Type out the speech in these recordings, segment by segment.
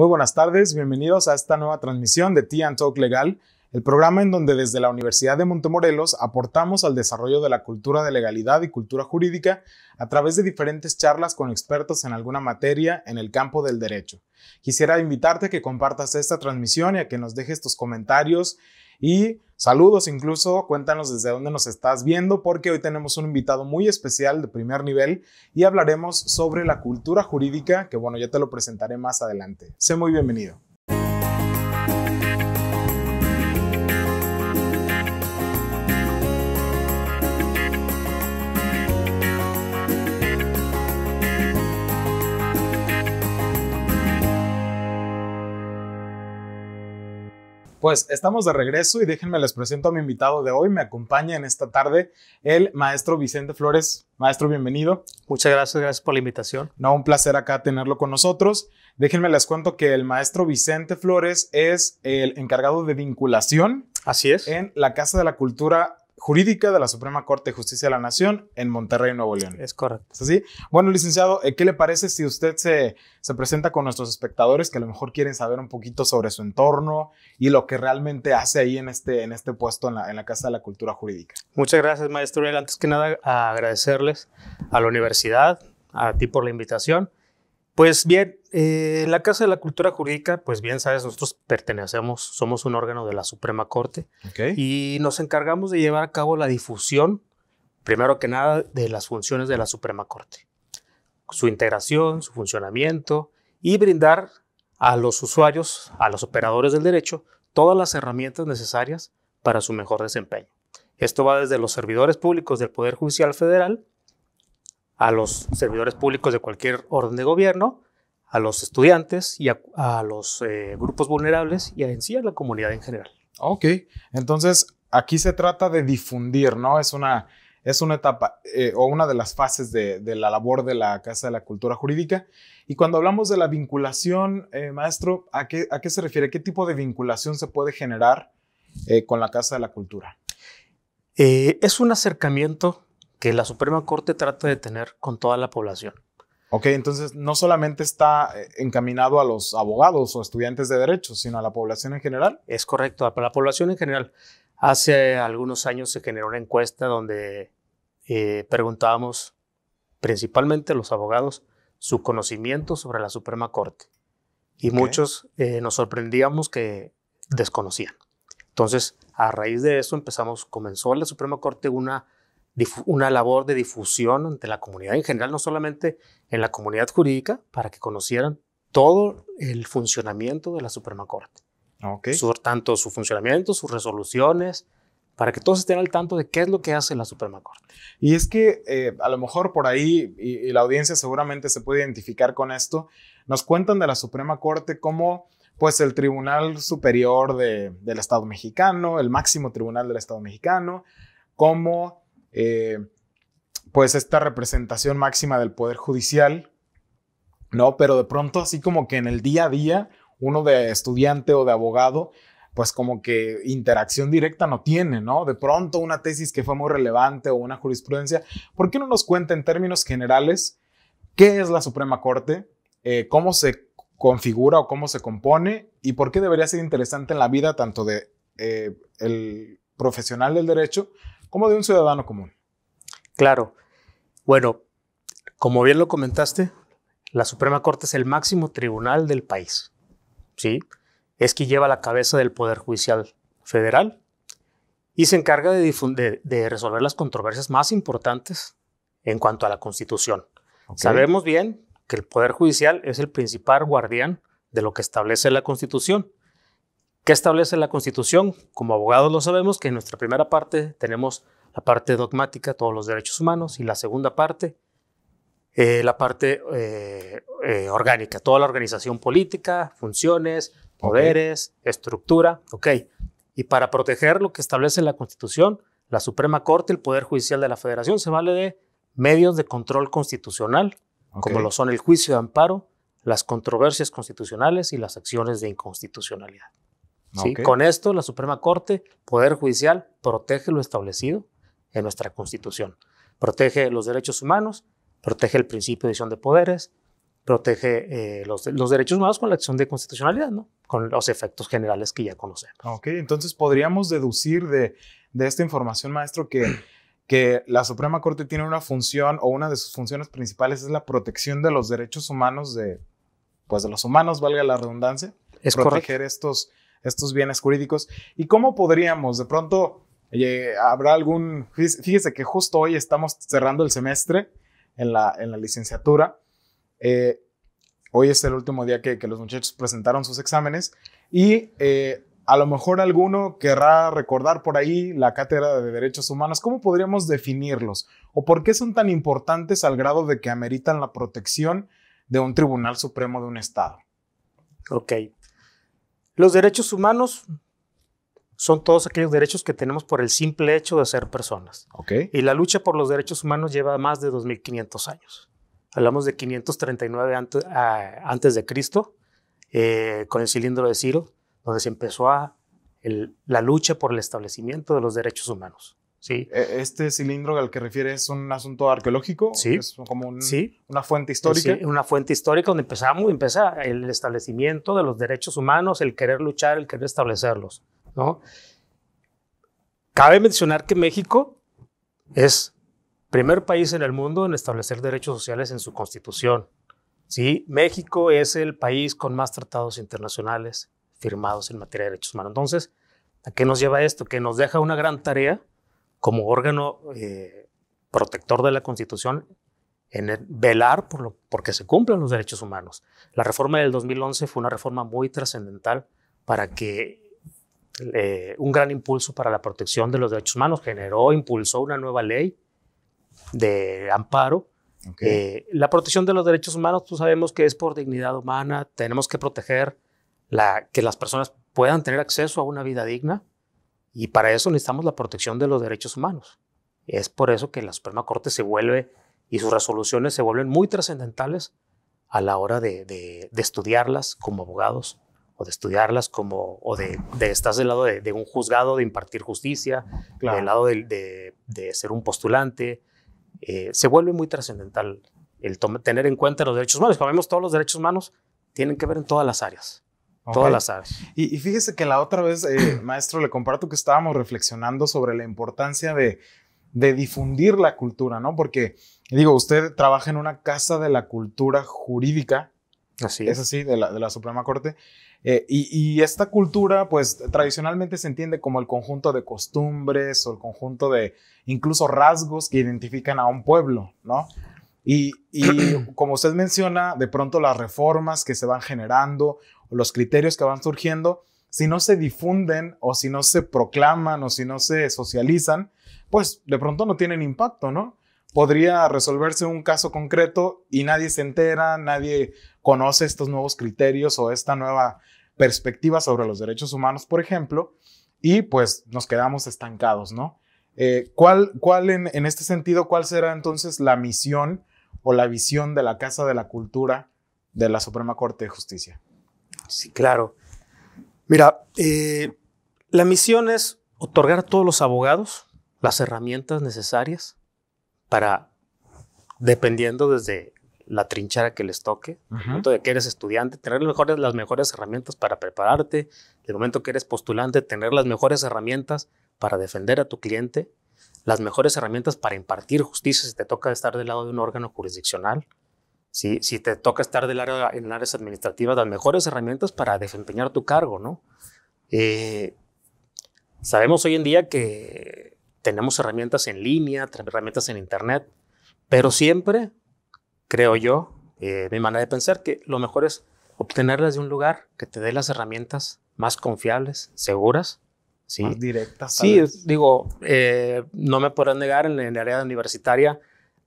Muy buenas tardes, bienvenidos a esta nueva transmisión de T Talk Legal el programa en donde desde la Universidad de Montemorelos aportamos al desarrollo de la cultura de legalidad y cultura jurídica a través de diferentes charlas con expertos en alguna materia en el campo del derecho. Quisiera invitarte a que compartas esta transmisión y a que nos dejes tus comentarios y saludos incluso, cuéntanos desde dónde nos estás viendo porque hoy tenemos un invitado muy especial de primer nivel y hablaremos sobre la cultura jurídica que bueno, ya te lo presentaré más adelante. Sé muy bienvenido. Pues estamos de regreso y déjenme les presento a mi invitado de hoy. Me acompaña en esta tarde el maestro Vicente Flores. Maestro, bienvenido. Muchas gracias, gracias por la invitación. No, un placer acá tenerlo con nosotros. Déjenme les cuento que el maestro Vicente Flores es el encargado de vinculación. Así es. En la Casa de la Cultura Jurídica de la Suprema Corte de Justicia de la Nación en Monterrey, Nuevo León. Es correcto. así? Bueno, licenciado, eh, ¿qué le parece si usted se, presenta con nuestros espectadores que a lo mejor quieren saber un poquito sobre su entorno y lo que realmente hace ahí en este, en este puesto en la, en la Casa de la Cultura Jurídica? Muchas gracias, maestro. Antes que nada, agradecerles a la universidad, a ti por la invitación pues bien, eh, en la Casa de la Cultura Jurídica, pues bien sabes, nosotros pertenecemos, somos un órgano de la Suprema Corte y nos encargamos de llevar a cabo la difusión, primero que nada, de las funciones de la Suprema Corte, su integración, su funcionamiento y brindar a los usuarios, a los operadores del derecho, todas las herramientas necesarias para su mejor desempeño. Esto va desde los servidores públicos del Poder Judicial Federal a los servidores públicos de cualquier orden de gobierno, a los estudiantes y a, los eh, grupos vulnerables y a, la comunidad en general. Ok, entonces aquí se trata de difundir, ¿no? Es una, es una etapa eh, o una de las fases de, la labor de la Casa de la Cultura Jurídica. Y cuando hablamos de la vinculación, eh, maestro, ¿a qué, ¿a qué se refiere? ¿Qué tipo de vinculación se puede generar con la Casa de la Cultura? es un acercamiento que la Suprema Corte trata de tener con toda la población. Ok, entonces no solamente está eh, encaminado a los abogados o estudiantes de derecho, sino a la población en general. Es correcto, a la población en general. Hace algunos años se generó una encuesta donde eh, preguntábamos principalmente a los abogados su conocimiento sobre la Suprema Corte. Y muchos eh, nos sorprendíamos que desconocían. Entonces, a raíz de eso empezamos, comenzó la Suprema Corte una una labor de difusión ante la comunidad en general, no solamente en la comunidad jurídica, para que conocieran todo el funcionamiento de la Suprema Corte. Okay. tanto su funcionamiento, sus resoluciones, para que todos estén al tanto de qué es lo que hace la Suprema Corte. Y es que eh, a lo mejor por ahí, y, la audiencia seguramente se puede identificar con esto, nos cuentan de la Suprema Corte como pues el Tribunal Superior del Estado mexicano, el máximo tribunal del Estado mexicano, como eh, pues esta representación máxima del Poder Judicial, ¿no? Pero de pronto así como que en el día a día, uno de estudiante o de abogado, pues como que interacción directa no tiene, ¿no? De pronto una tesis que fue muy relevante o una jurisprudencia, ¿por qué no nos cuenta en términos generales qué es la Suprema Corte, eh, cómo se configura o cómo se compone y por qué debería ser interesante en la vida tanto de eh, el profesional del derecho como de un ciudadano común. Claro. Bueno, como bien lo comentaste, la Suprema Corte es el máximo tribunal del país. ¿sí? Es quien lleva la cabeza del Poder Judicial Federal y se encarga de, resolver las controversias más importantes en cuanto a la Constitución. Sabemos bien que el Poder Judicial es el principal guardián de lo que establece la Constitución. ¿Qué establece la Constitución? Como abogados lo sabemos que en nuestra primera parte tenemos la parte dogmática, todos los derechos humanos, y la segunda parte, eh, la parte eh, eh, orgánica, toda la organización política, funciones, poderes, estructura, ok. Y para proteger lo que establece la Constitución, la Suprema Corte, el Poder Judicial de la Federación, se vale de medios de control constitucional, como lo son el juicio de amparo, las controversias constitucionales y las acciones de inconstitucionalidad. Ah, con esto, la Suprema Corte, Poder Judicial, protege lo establecido en nuestra Constitución. Protege los derechos humanos, protege el principio de división de poderes, protege eh, los, los, derechos humanos con la acción de constitucionalidad, ¿no? con los efectos generales que ya conocemos. Ah, ok, entonces podríamos deducir de, esta información, maestro, que, que la Suprema Corte tiene una función o una de sus funciones principales es la protección de los derechos humanos de, pues de los humanos, valga la redundancia, es proteger estos estos bienes jurídicos y cómo podríamos de pronto, eh, habrá algún, fíjese que justo hoy estamos cerrando el semestre en la, licenciatura. Eh, hoy es el último día que, los muchachos presentaron sus exámenes y eh, a lo mejor alguno querrá recordar por ahí la cátedra de derechos humanos. ¿Cómo podríamos definirlos? ¿O por qué son tan importantes al grado de que ameritan la protección de un tribunal supremo de un Estado? Ok, los derechos humanos son todos aquellos derechos que tenemos por el simple hecho de ser personas. Okay. Y la lucha por los derechos humanos lleva más de 2.500 años. Hablamos de 539 antes, de Cristo, eh, con el cilindro de Ciro, donde se empezó la lucha por el establecimiento de los derechos humanos. Sí. E, ¿Este cilindro al que refiere es un asunto arqueológico? Sí. ¿Es como una fuente histórica? Sí, una fuente histórica donde empezamos, empieza el establecimiento de los derechos humanos, el querer luchar, el querer establecerlos. ¿no? Cabe mencionar que México es primer país en el mundo en establecer derechos sociales en su constitución. ¿sí? México es el país con más tratados internacionales firmados en materia de derechos humanos. Entonces, ¿a qué nos lleva esto? Que nos deja una gran tarea como órgano eh, protector de la Constitución en velar por lo, porque se cumplan los derechos humanos. La reforma del 2011 fue una reforma muy trascendental para que eh, un gran impulso para la protección de los derechos humanos generó, impulsó una nueva ley de amparo. Eh, la protección de los derechos humanos, tú sabemos que es por dignidad humana, tenemos que proteger que las personas puedan tener acceso a una vida digna, y para eso necesitamos la protección de los derechos humanos. Es por eso que la Suprema Corte se vuelve y sus resoluciones se vuelven muy trascendentales a la hora de, estudiarlas como abogados o de estudiarlas como, o de, de del lado de, un juzgado, de impartir justicia, del lado de, ser un postulante. Eh, se vuelve muy trascendental el tener en cuenta los derechos humanos. Como vemos, todos los derechos humanos tienen que ver en todas las áreas. Todas las aves. Y, fíjese que la otra vez, eh, maestro, le comparto que estábamos reflexionando sobre la importancia de, difundir la cultura, ¿no? Porque, digo, usted trabaja en una casa de la cultura jurídica. Así es. así, de la, de la Suprema Corte. Eh, y, esta cultura, pues tradicionalmente se entiende como el conjunto de costumbres o el conjunto de incluso rasgos que identifican a un pueblo, ¿no? Y, y como usted menciona, de pronto las reformas que se van generando los criterios que van surgiendo, si no se difunden o si no se proclaman o si no se socializan, pues de pronto no tienen impacto, ¿no? Podría resolverse un caso concreto y nadie se entera, nadie conoce estos nuevos criterios o esta nueva perspectiva sobre los derechos humanos, por ejemplo, y pues nos quedamos estancados, ¿no? Eh, ¿Cuál, cuál en, en este sentido, cuál será entonces la misión o la visión de la Casa de la Cultura de la Suprema Corte de Justicia? Sí, claro. Mira, eh, la misión es otorgar a todos los abogados las herramientas necesarias para, dependiendo desde la trinchera que les toque, el momento de que eres estudiante, tener mejores, las mejores herramientas para prepararte, el momento que eres postulante, tener las mejores herramientas para defender a tu cliente, las mejores herramientas para impartir justicia si te toca estar del lado de un órgano jurisdiccional, si, te toca estar en áreas administrativas, las mejores herramientas para desempeñar tu cargo, ¿no? Eh, sabemos hoy en día que tenemos herramientas en línea, herramientas en Internet, pero siempre, creo yo, eh, mi manera de pensar, que lo mejor es obtenerlas de un lugar que te dé las herramientas más confiables, seguras. ¿sí? Más directas. Sí, digo, eh, no me podrás negar, en, en el área universitaria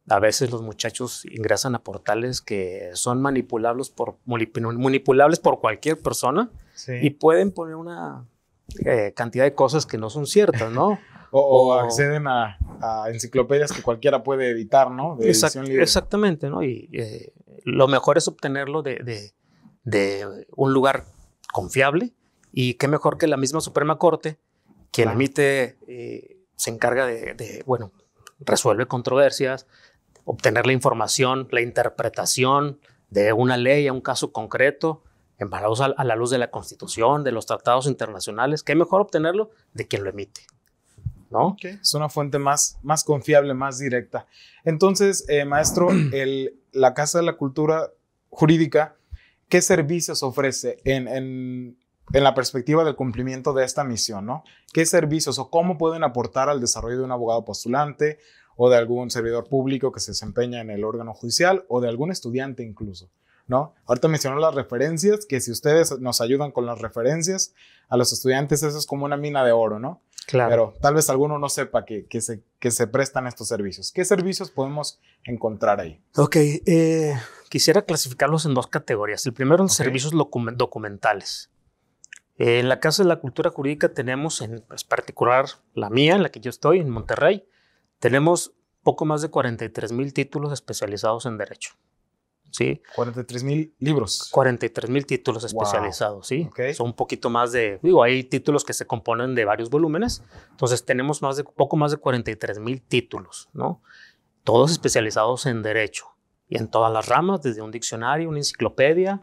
a veces los muchachos ingresan a portales que son manipulables por, manipulables por cualquier persona y pueden poner una eh, cantidad de cosas que no son ciertas, ¿no? o, acceden a, enciclopedias que cualquiera puede editar, ¿no? exactamente, ¿no? Y eh, lo mejor es obtenerlo de, un lugar confiable y qué mejor que la misma Suprema Corte, quien emite, eh, se encarga de, de bueno, resuelve controversias, obtener la información, la interpretación de una ley a un caso concreto, en a, a la luz de la Constitución, de los tratados internacionales, qué mejor obtenerlo de quien lo emite. ¿No? Es una fuente más, más confiable, más directa. Entonces, eh, maestro, la Casa de la Cultura Jurídica, ¿qué servicios ofrece en, la perspectiva del cumplimiento de esta misión? ¿Qué servicios o cómo pueden aportar al desarrollo de un abogado postulante, o de algún servidor público que se desempeña en el órgano judicial o de algún estudiante incluso. ¿No? Ahorita mencionó las referencias, que si ustedes nos ayudan con las referencias a los estudiantes, eso es como una mina de oro, ¿no? Claro. Pero tal vez alguno no sepa que, se, que se prestan estos servicios. ¿Qué servicios podemos encontrar ahí? Ok, eh, quisiera clasificarlos en dos categorías. El primero, son servicios documentales. Eh, en la Casa de la Cultura Jurídica tenemos, en pues, particular la mía, en la que yo estoy, en Monterrey, tenemos poco más de 43 mil títulos especializados en derecho. ¿sí? 43 mil libros. 43 mil títulos especializados, ¿sí? Son un poquito más de, digo, hay títulos que se componen de varios volúmenes, entonces tenemos más de, poco más de 43 mil títulos, ¿no? Todos especializados en derecho y en todas las ramas, desde un diccionario, una enciclopedia,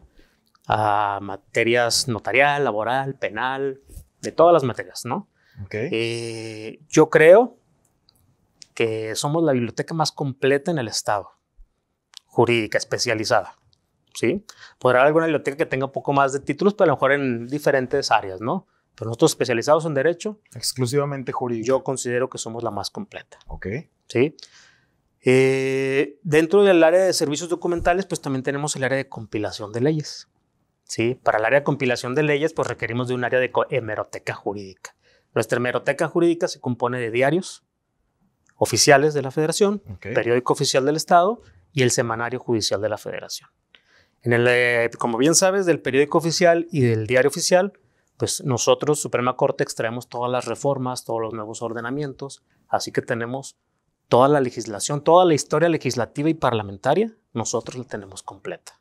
a materias notarial, laboral, penal, de todas las materias, ¿no? Okay. Eh, yo creo que somos la biblioteca más completa en el Estado, jurídica, especializada. ¿sí? Podrá haber alguna biblioteca que tenga un poco más de títulos, pero a lo mejor en diferentes áreas, ¿no? Pero nosotros especializados en derecho. Exclusivamente jurídico. Yo considero que somos la más completa. Ok. Sí. Eh, dentro del área de servicios documentales, pues también tenemos el área de compilación de leyes. ¿sí? Para el área de compilación de leyes, pues requerimos de un área de hemeroteca jurídica. Nuestra hemeroteca jurídica se compone de diarios, oficiales de la Federación, periódico oficial del Estado y el semanario judicial de la Federación. En el, eh, como bien sabes, del periódico oficial y del diario oficial, pues nosotros, Suprema Corte, extraemos todas las reformas, todos los nuevos ordenamientos, así que tenemos toda la legislación, toda la historia legislativa y parlamentaria, nosotros la tenemos completa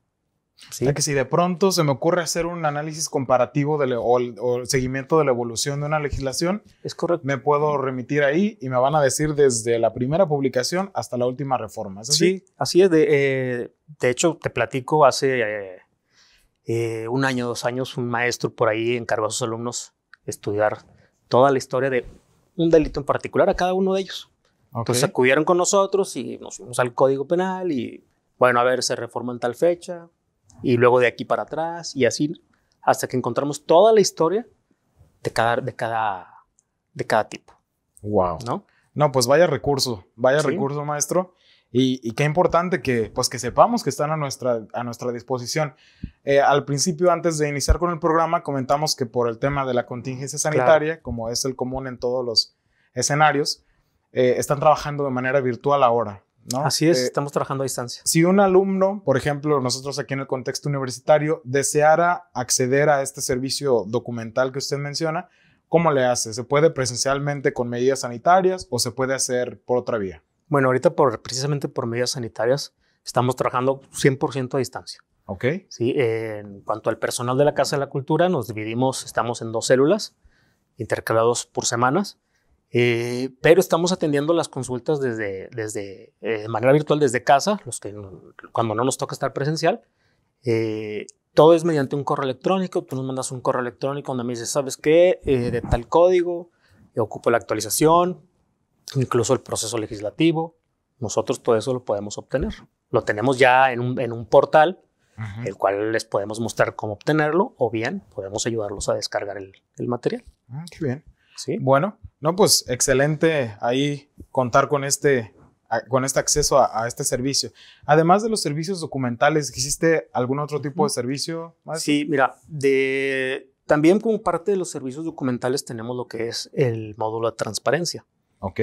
que si de pronto se me ocurre hacer un análisis comparativo o, seguimiento de la evolución de una legislación, es correcto. me puedo remitir ahí y me van a decir desde la primera publicación hasta la última reforma. Sí, así es. De, eh, de hecho, te platico, hace eh, eh, un año, dos años, un maestro por ahí encargó a sus alumnos estudiar toda la historia de un delito en particular a cada uno de ellos. Okay. Entonces acudieron con nosotros y nos fuimos al Código Penal y, bueno, a ver, se reforma en tal fecha, y luego de aquí para atrás y así hasta que encontramos toda la historia de cada, de cada, de cada tipo. Wow. ¿No? No, pues vaya recurso, vaya recurso, maestro. Y, y, qué importante que, pues que sepamos que están a nuestra, a nuestra disposición. Eh, al principio, antes de iniciar con el programa, comentamos que por el tema de la contingencia sanitaria, como es el común en todos los escenarios, eh, están trabajando de manera virtual ahora. Así es, eh, estamos trabajando a distancia. Si un alumno, por ejemplo, nosotros aquí en el contexto universitario, deseara acceder a este servicio documental que usted menciona, ¿cómo le hace? ¿Se puede presencialmente con medidas sanitarias o se puede hacer por otra vía? Bueno, ahorita por, precisamente por medidas sanitarias estamos trabajando 100% a distancia. Ok. Sí, en cuanto al personal de la Casa de la Cultura, nos dividimos, estamos en dos células, intercalados por semanas eh, pero estamos atendiendo las consultas desde, desde eh, de manera virtual desde casa, los que cuando no nos toca estar presencial. Eh, todo es mediante un correo electrónico. Tú nos mandas un correo electrónico donde me dices, ¿sabes qué? de tal código, ocupo la actualización, incluso el proceso legislativo. Nosotros todo eso lo podemos obtener. Lo tenemos ya en un, portal, el cual les podemos mostrar cómo obtenerlo, o bien podemos ayudarlos a descargar el, el material. Ah, qué bien. Sí. Bueno, no, pues excelente ahí contar con este, con este acceso a, este servicio. Además de los servicios documentales, ¿existe algún otro tipo de servicio? Sí, mira, de, también como parte de los servicios documentales tenemos lo que es el módulo de transparencia. Ok.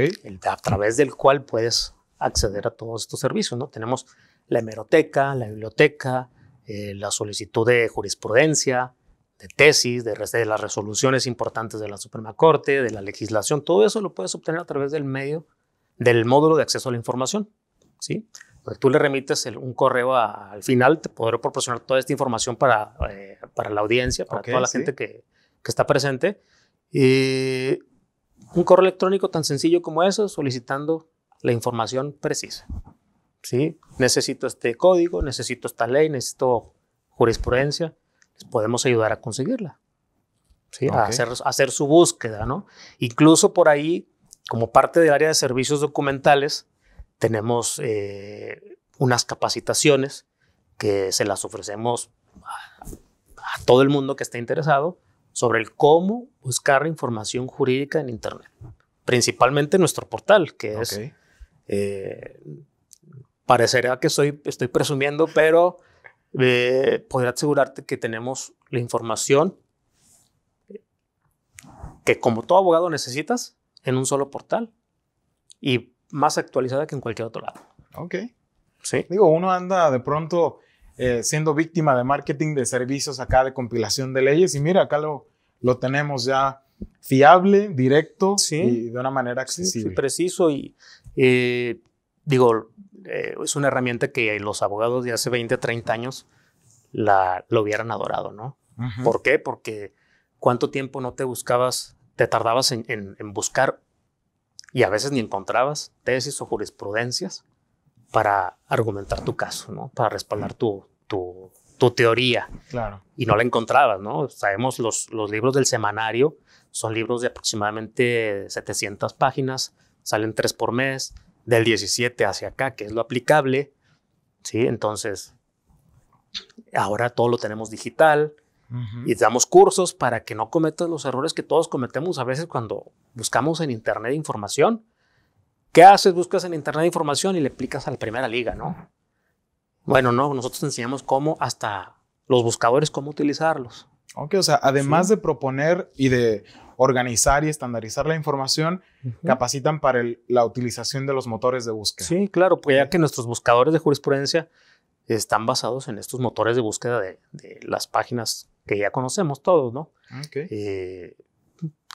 a través del cual puedes acceder a todos estos servicios, ¿no? Tenemos la hemeroteca, la biblioteca, eh, la solicitud de jurisprudencia, de tesis, de, de, las resoluciones importantes de la Suprema Corte, de la legislación, todo eso lo puedes obtener a través del medio, del módulo de acceso a la información, ¿sí? tú le remites un correo al final, te podré proporcionar toda esta información para, eh, para la audiencia, para toda la gente que, que, está presente. Y un correo electrónico tan sencillo como eso, solicitando la información precisa. ¿sí? Necesito este código, necesito esta ley, necesito jurisprudencia podemos ayudar a conseguirla, a, hacer, hacer su búsqueda, ¿no? Incluso por ahí, como parte del área de servicios documentales, tenemos eh, unas capacitaciones que se las ofrecemos a, todo el mundo que esté interesado sobre el cómo buscar información jurídica en Internet. Principalmente nuestro portal, que es... Eh, parecerá que soy, estoy presumiendo, pero eh, asegurarte que tenemos la información que como todo abogado necesitas en un solo portal y más actualizada que en cualquier otro lado. Ok. Sí. Digo, uno anda de pronto eh, siendo víctima de marketing de servicios acá de compilación de leyes y mira, acá lo, lo tenemos ya fiable, directo y de una manera accesible. Sí, preciso y eh, digo, eh, es una herramienta que los abogados de hace 20, 30 años la, lo hubieran adorado, ¿no? ¿Por qué? Porque cuánto tiempo no te buscabas, te tardabas en, buscar y a veces ni encontrabas tesis o jurisprudencias para argumentar tu caso, ¿no? Para respaldar tu, tu, teoría. Claro. Y no la encontrabas, ¿no? Sabemos los, los libros del semanario son libros de aproximadamente 700 páginas, salen tres por mes, del 17 hacia acá, que es lo aplicable, ¿sí? Entonces, ahora todo lo tenemos digital y damos cursos para que no cometas los errores que todos cometemos a veces cuando buscamos en Internet información. ¿Qué haces? Buscas en Internet información y le aplicas a la primera liga, ¿no? Bueno, no, nosotros enseñamos cómo hasta los buscadores, cómo utilizarlos. Ok, o sea, además de proponer y de organizar y estandarizar la información, capacitan para la utilización de los motores de búsqueda. Sí, claro, pues ya que nuestros buscadores de jurisprudencia están basados en estos motores de búsqueda de, las páginas que ya conocemos todos, ¿no? Ah, eh,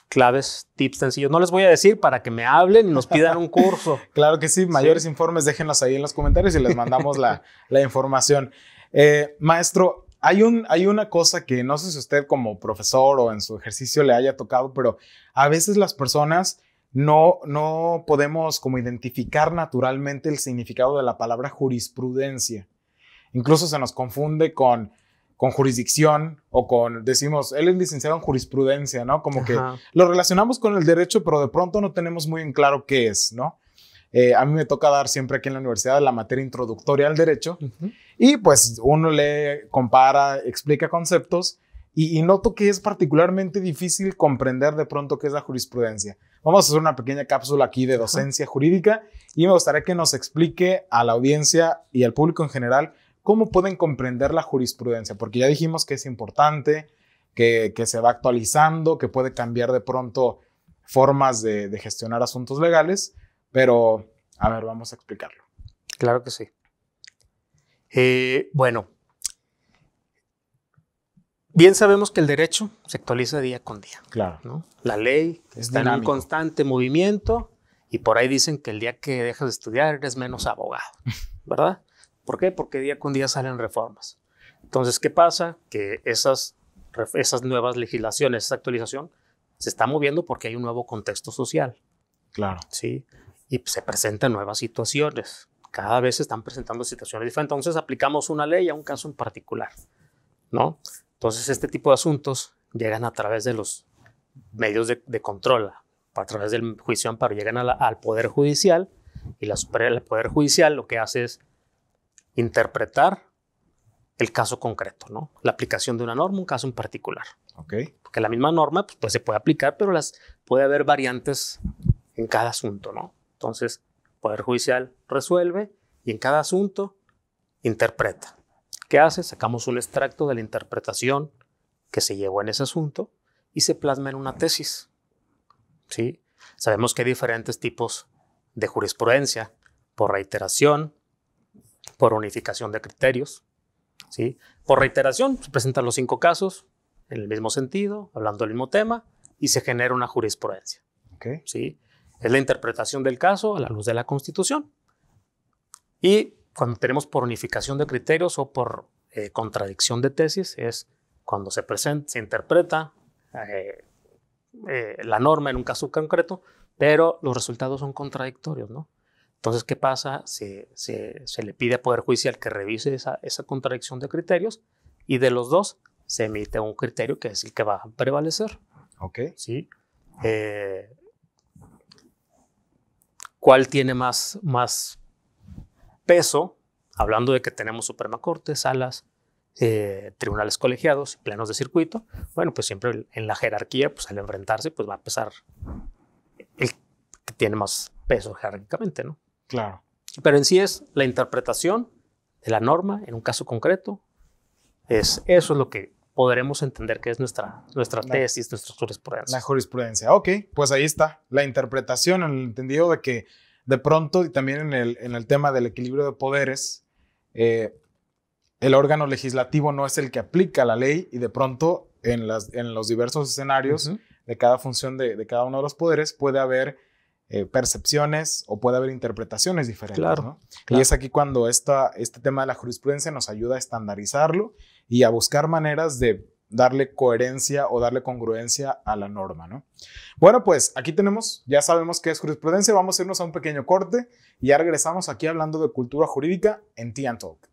claves, tips sencillos. No les voy a decir para que me hablen y nos pidan un curso. claro que sí, mayores informes déjenlos ahí en los comentarios y les mandamos la, información. Eh, maestro, hay, un, hay una cosa que no sé si usted como profesor o en su ejercicio le haya tocado, pero a veces las personas no, no podemos como identificar naturalmente el significado de la palabra jurisprudencia. Incluso se nos confunde con, con jurisdicción o con, decimos, él es licenciado en jurisprudencia, ¿no? Como que lo relacionamos con el derecho, pero de pronto no tenemos muy en claro qué es, ¿no? Eh, a mí me toca dar siempre aquí en la universidad la materia introductoria al derecho y pues uno le compara, explica conceptos y, noto que es particularmente difícil comprender de pronto qué es la jurisprudencia. Vamos a hacer una pequeña cápsula aquí de docencia jurídica y me gustaría que nos explique a la audiencia y al público en general cómo pueden comprender la jurisprudencia, porque ya dijimos que es importante, que, se va actualizando, que puede cambiar de pronto formas de gestionar asuntos legales pero, a ver, vamos a explicarlo. Claro que sí. Eh, bueno, bien sabemos que el derecho se actualiza día con día. Claro. ¿no? La ley está en un constante movimiento y por ahí dicen que el día que dejas de estudiar eres menos abogado, ¿verdad? ¿Por qué? Porque día con día salen reformas. Entonces, ¿qué pasa? Que esas, esas nuevas legislaciones, esa actualización, se está moviendo porque hay un nuevo contexto social. Claro. Sí y pues, se presentan nuevas situaciones. Cada vez se están presentando situaciones diferentes. Entonces aplicamos una ley a un caso en particular, ¿no? Entonces este tipo de asuntos llegan a través de los medios de, control, a través del juicio amparo, llegan al Poder Judicial y la, el Poder Judicial lo que hace es interpretar el caso concreto, ¿no? La aplicación de una norma, un caso en particular. Porque la misma norma pues, pues se puede aplicar, pero las, puede haber variantes en cada asunto, ¿no? Entonces, Poder Judicial resuelve y en cada asunto interpreta. ¿Qué hace? Sacamos un extracto de la interpretación que se llevó en ese asunto y se plasma en una tesis. ¿Sí? Sabemos que hay diferentes tipos de jurisprudencia, por reiteración, por unificación de criterios. ¿Sí? Por reiteración, se presentan los cinco casos en el mismo sentido, hablando del mismo tema, y se genera una jurisprudencia. Okay. ¿Sí? Es la interpretación del caso a la luz de la Constitución. Y cuando tenemos por unificación de criterios o por eh, contradicción de tesis, es cuando se, presenta, se interpreta eh, eh, la norma en un caso concreto, pero los resultados son contradictorios, ¿no? Entonces, ¿qué pasa? Se, se, le pide a Poder Judicial que revise esa, esa contradicción de criterios y de los dos se emite un criterio que es el que va a prevalecer. Ok. Sí. Eh, cuál tiene más, más peso, hablando de que tenemos Suprema Corte, salas, eh, tribunales colegiados, plenos de circuito, bueno, pues siempre en la jerarquía, pues al enfrentarse, pues va a pesar el que tiene más peso jerárquicamente, ¿no? Claro. Pero en sí es la interpretación de la norma en un caso concreto, es, eso es lo que podremos entender qué es nuestra, nuestra tesis, nuestra jurisprudencia. La jurisprudencia, ok, pues ahí está, la interpretación, el entendido de que de pronto, y también en el, tema del equilibrio de poderes, eh, el órgano legislativo no es el que aplica la ley y de pronto en, los diversos escenarios de cada función de, cada uno de los poderes puede haber eh, percepciones o puede haber interpretaciones diferentes. Y es aquí cuando esta, este tema de la jurisprudencia nos ayuda a estandarizarlo y a buscar maneras de darle coherencia o darle congruencia a la norma, ¿no? Bueno, pues aquí tenemos, ya sabemos qué es jurisprudencia, vamos a irnos a un pequeño corte y ya regresamos aquí hablando de cultura jurídica en Tian Talk.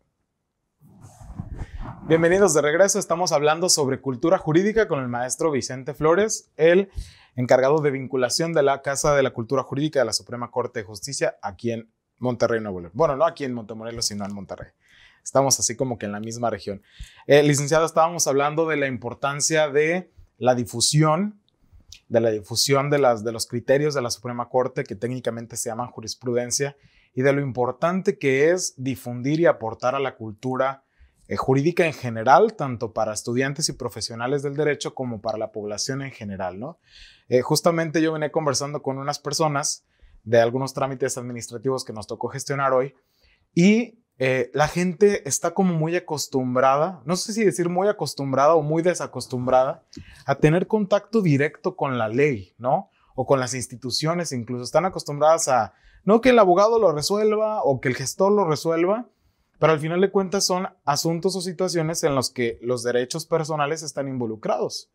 Bienvenidos de regreso, estamos hablando sobre cultura jurídica con el maestro Vicente Flores, el encargado de vinculación de la Casa de la Cultura Jurídica de la Suprema Corte de Justicia aquí en Monterrey, Nuevo León. Bueno, no aquí en Montemorelos, sino en Monterrey estamos así como que en la misma región. Eh, licenciado, estábamos hablando de la importancia de la difusión, de la difusión de, las, de los criterios de la Suprema Corte, que técnicamente se llaman jurisprudencia, y de lo importante que es difundir y aportar a la cultura eh, jurídica en general, tanto para estudiantes y profesionales del derecho como para la población en general, ¿no? Eh, justamente yo venía conversando con unas personas de algunos trámites administrativos que nos tocó gestionar hoy y eh, la gente está como muy acostumbrada, no sé si decir muy acostumbrada o muy desacostumbrada, a tener contacto directo con la ley, ¿no? O con las instituciones, incluso están acostumbradas a, no que el abogado lo resuelva o que el gestor lo resuelva, pero al final de cuentas son asuntos o situaciones en los que los derechos personales están involucrados.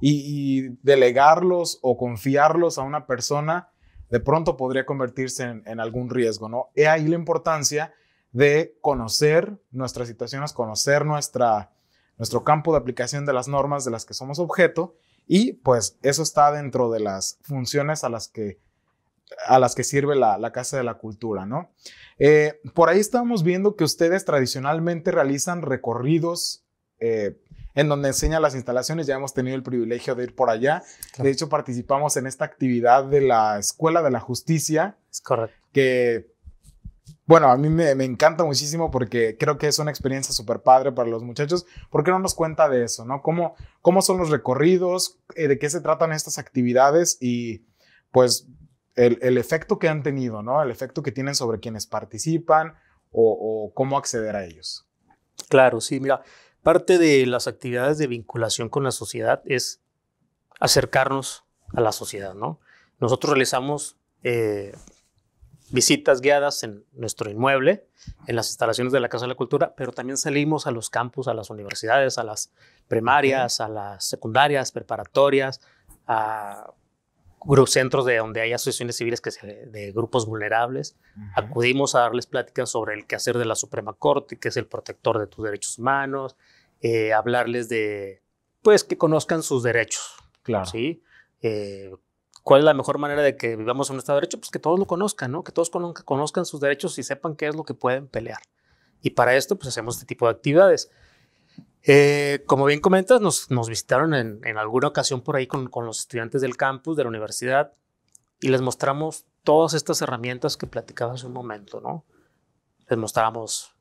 Y, delegarlos o confiarlos a una persona de pronto podría convertirse en, algún riesgo, ¿no? He ahí la importancia de conocer nuestras situaciones, conocer nuestra, nuestro campo de aplicación de las normas de las que somos objeto y pues eso está dentro de las funciones a las que, a las que sirve la, Casa de la Cultura, ¿no? Eh, por ahí estamos viendo que ustedes tradicionalmente realizan recorridos eh, en donde enseñan las instalaciones. Ya hemos tenido el privilegio de ir por allá. De hecho, participamos en esta actividad de la Escuela de la Justicia. Es correcto. Bueno, a mí me, encanta muchísimo porque creo que es una experiencia súper padre para los muchachos. ¿Por qué no nos cuenta de eso, no? ¿Cómo, cómo son los recorridos? Eh, ¿De qué se tratan estas actividades? Y pues el, efecto que han tenido, ¿no? El efecto que tienen sobre quienes participan o, cómo acceder a ellos. Claro, sí, mira, parte de las actividades de vinculación con la sociedad es acercarnos a la sociedad, ¿no? Nosotros realizamos eh, visitas guiadas en nuestro inmueble, en las instalaciones de la Casa de la Cultura, pero también salimos a los campus, a las universidades, a las primarias, a las secundarias, preparatorias, a centros de donde hay asociaciones civiles que de grupos vulnerables. Acudimos a darles pláticas sobre el quehacer de la Suprema Corte, que es el protector de tus derechos humanos, eh, hablarles de, pues, que conozcan sus derechos. Claro. Sí. Eh, ¿Cuál es la mejor manera de que vivamos un Estado de Derecho? Pues que todos lo conozcan, ¿no? Que todos conozcan sus derechos y sepan qué es lo que pueden pelear. Y para esto, pues hacemos este tipo de actividades. Eh, como bien comentas, nos, visitaron en, alguna ocasión por ahí con, los estudiantes del campus, de la universidad, y les mostramos todas estas herramientas que platicaba hace un momento, ¿no? Les mostramos,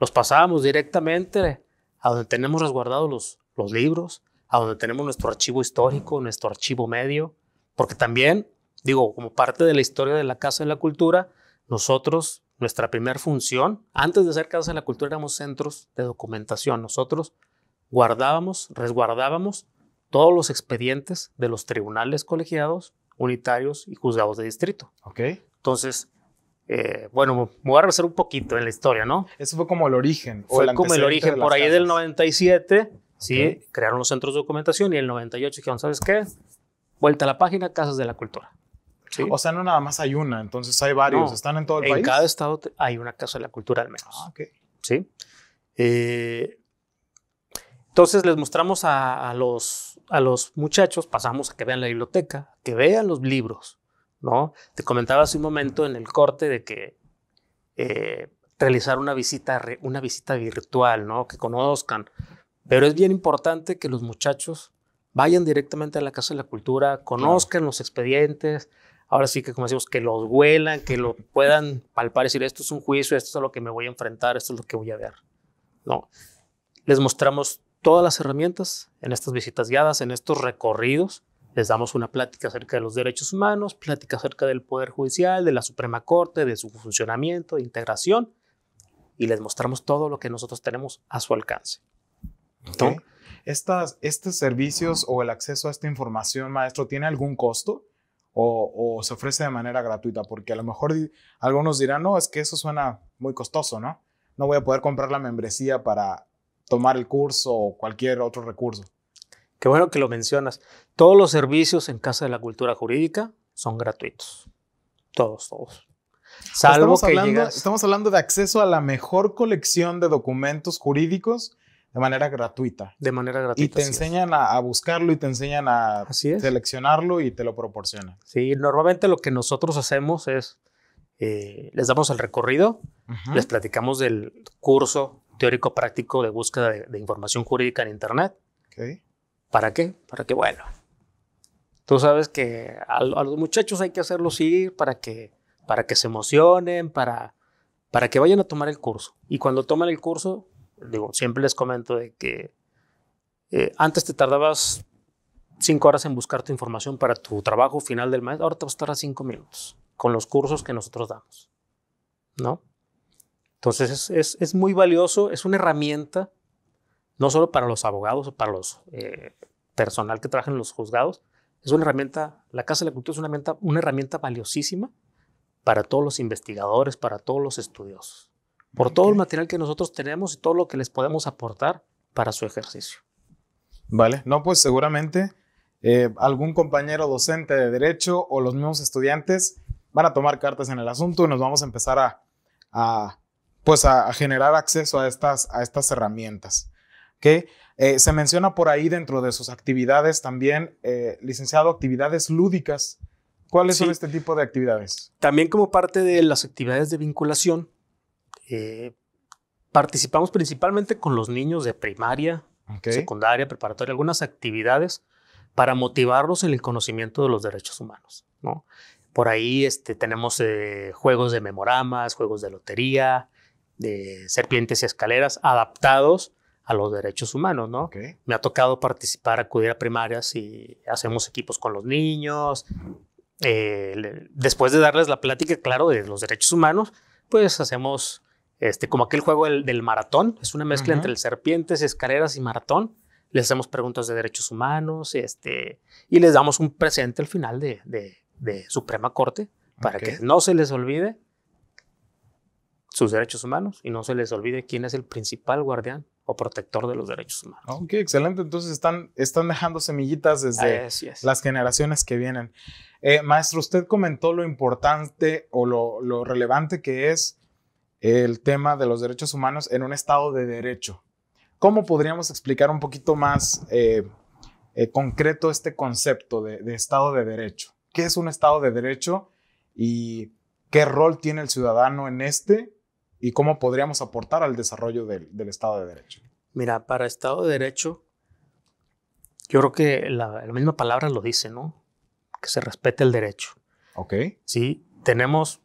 los pasábamos directamente a donde tenemos resguardados los, los libros, a donde tenemos nuestro archivo histórico, nuestro archivo medio, porque también, digo, como parte de la historia de la Casa de la Cultura, nosotros, nuestra primera función, antes de ser Casa de la Cultura, éramos centros de documentación. Nosotros guardábamos, resguardábamos todos los expedientes de los tribunales colegiados, unitarios y juzgados de distrito. Ok. Entonces, eh, bueno, me voy a regresar un poquito en la historia, ¿no? Eso fue como el origen. fue como el origen. Por ahí del 97, ¿sí? Crearon los centros de documentación y el 98 dijeron, ¿sabes qué? vuelta a la página, Casas de la Cultura. O sea, no nada más hay una, entonces hay varios, están en todo el país. En cada estado hay una Casa de la Cultura al menos. Ah, ok. ¿Sí? Eh, entonces les mostramos a, los, a los muchachos, pasamos a que vean la biblioteca, que vean los libros, ¿no? Te comentaba hace un momento en el corte de que eh, realizar una visita, una visita virtual, ¿no? Que conozcan. Pero es bien importante que los muchachos vayan directamente a la Casa de la Cultura, conozcan los expedientes, ahora sí que como decimos, que los huelan, que lo puedan palpar y decir, esto es un juicio, esto es a lo que me voy a enfrentar, esto es lo que voy a ver. No, les mostramos todas las herramientas en estas visitas guiadas, en estos recorridos. Les damos una plática acerca de los derechos humanos, plática acerca del Poder Judicial, de la Suprema Corte, de su funcionamiento, de integración, y les mostramos todo lo que nosotros tenemos a su alcance. Estas, ¿Estos servicios o el acceso a esta información, maestro, tiene algún costo o, se ofrece de manera gratuita? Porque a lo mejor algunos dirán, no, es que eso suena muy costoso, ¿no? No voy a poder comprar la membresía para tomar el curso o cualquier otro recurso. Qué bueno que lo mencionas. Todos los servicios en Casa de la Cultura Jurídica son gratuitos. Todos, todos. Salvo estamos que hablando, Estamos hablando de acceso a la mejor colección de documentos jurídicos de manera gratuita. De manera gratuita. Y te enseñan a, buscarlo y te enseñan a seleccionarlo y te lo proporcionan. Sí, normalmente lo que nosotros hacemos es, eh, les damos el recorrido, les platicamos del curso teórico práctico de búsqueda de, información jurídica en Internet. ¿Para qué? Para que, bueno, tú sabes que a, los muchachos hay que hacerlos ir para que, para que se emocionen, para, para que vayan a tomar el curso. Y cuando toman el curso, digo, siempre les comento de que eh, antes te tardabas cinco horas en buscar tu información para tu trabajo final del mes, ahora te vas a tardar cinco minutos con los cursos que nosotros damos, ¿no? Entonces es, muy valioso, es una herramienta, no solo para los abogados o para los eh, personal que trabaja en los juzgados, es una herramienta, la Casa de la Cultura es una una herramienta valiosísima para todos los investigadores, para todos los estudiosos por todo el material que nosotros tenemos y todo lo que les podemos aportar para su ejercicio. Vale, no, pues seguramente eh, algún compañero docente de derecho o los mismos estudiantes van a tomar cartas en el asunto y nos vamos a empezar a, pues a, generar acceso a estas, a estas herramientas. ¿okay? Eh, se menciona por ahí dentro de sus actividades también, eh, licenciado, actividades lúdicas. ¿Cuáles son este tipo de actividades? También como parte de las actividades de vinculación, eh, participamos principalmente con los niños de primaria, secundaria, preparatoria, algunas actividades para motivarlos en el conocimiento de los derechos humanos. ¿no? Por ahí este, tenemos eh, juegos de memoramas, juegos de lotería, de serpientes y escaleras adaptados a los derechos humanos, ¿no? Me ha tocado participar, acudir a primarias y hacemos equipos con los niños. Eh, después de darles la plática, claro, de los derechos humanos, pues hacemos este, como aquel juego del, maratón, es una mezcla entre el serpientes, escaleras y maratón. Les hacemos preguntas de derechos humanos este, y les damos un presente al final de, de, Suprema Corte para que no se les olvide sus derechos humanos y no se les olvide quién es el principal guardián o protector de los derechos humanos. Ok, excelente. Entonces están, están dejando semillitas desde las generaciones que vienen. Eh, maestro, usted comentó lo importante o lo, lo relevante que es el tema de los derechos humanos en un estado de derecho. ¿Cómo podríamos explicar un poquito más eh, eh, concreto este concepto de, estado de derecho? ¿Qué es un estado de derecho y qué rol tiene el ciudadano en este y cómo podríamos aportar al desarrollo del, estado de derecho? Mira, para estado de derecho, yo creo que la, la misma palabra lo dice, ¿no? Que se respete el derecho. Ok. Sí, tenemos,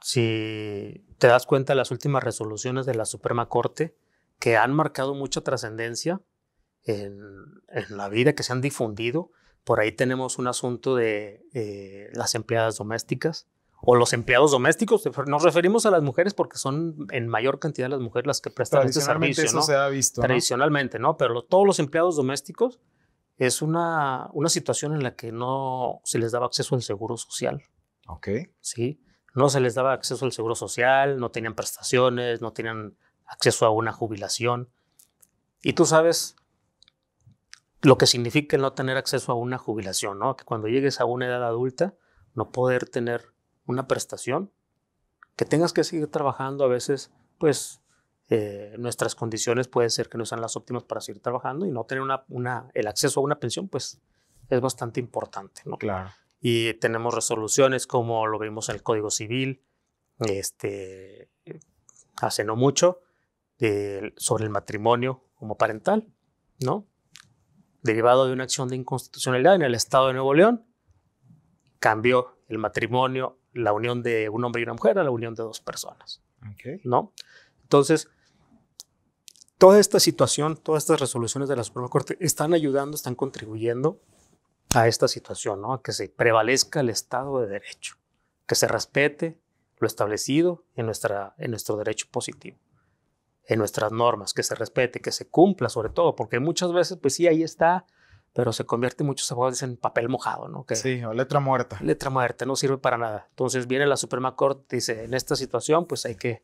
si te das cuenta de las últimas resoluciones de la Suprema Corte que han marcado mucha trascendencia en, la vida, que se han difundido. Por ahí tenemos un asunto de eh, las empleadas domésticas o los empleados domésticos. Nos referimos a las mujeres porque son en mayor cantidad las mujeres las que prestan este servicio. Eso ¿no? se ha visto. Tradicionalmente, ¿no? Pero todos los empleados domésticos es una, una situación en la que no se les daba acceso al seguro social. Ok. Sí no se les daba acceso al seguro social, no tenían prestaciones, no tenían acceso a una jubilación. Y tú sabes lo que significa no tener acceso a una jubilación, ¿no? Que cuando llegues a una edad adulta, no poder tener una prestación, que tengas que seguir trabajando a veces, pues eh, nuestras condiciones puede ser que no sean las óptimas para seguir trabajando y no tener el acceso a una pensión, pues es bastante importante, ¿no? Claro y tenemos resoluciones como lo vimos en el Código Civil este, hace no mucho sobre el matrimonio como parental, ¿no? Derivado de una acción de inconstitucionalidad en el Estado de Nuevo León, cambió el matrimonio, la unión de un hombre y una mujer a la unión de dos personas, ¿no? Entonces, toda esta situación, todas estas resoluciones de la Suprema Corte están ayudando, están contribuyendo a esta situación, ¿no? que se prevalezca el Estado de Derecho, que se respete lo establecido en, nuestra, en nuestro derecho positivo, en nuestras normas, que se respete, que se cumpla sobre todo, porque muchas veces, pues sí, ahí está, pero se convierte muchos abogados en papel mojado, ¿no? Que, sí, o letra muerta. Letra muerta, no sirve para nada. Entonces viene la Suprema Corte y dice, en esta situación, pues hay que,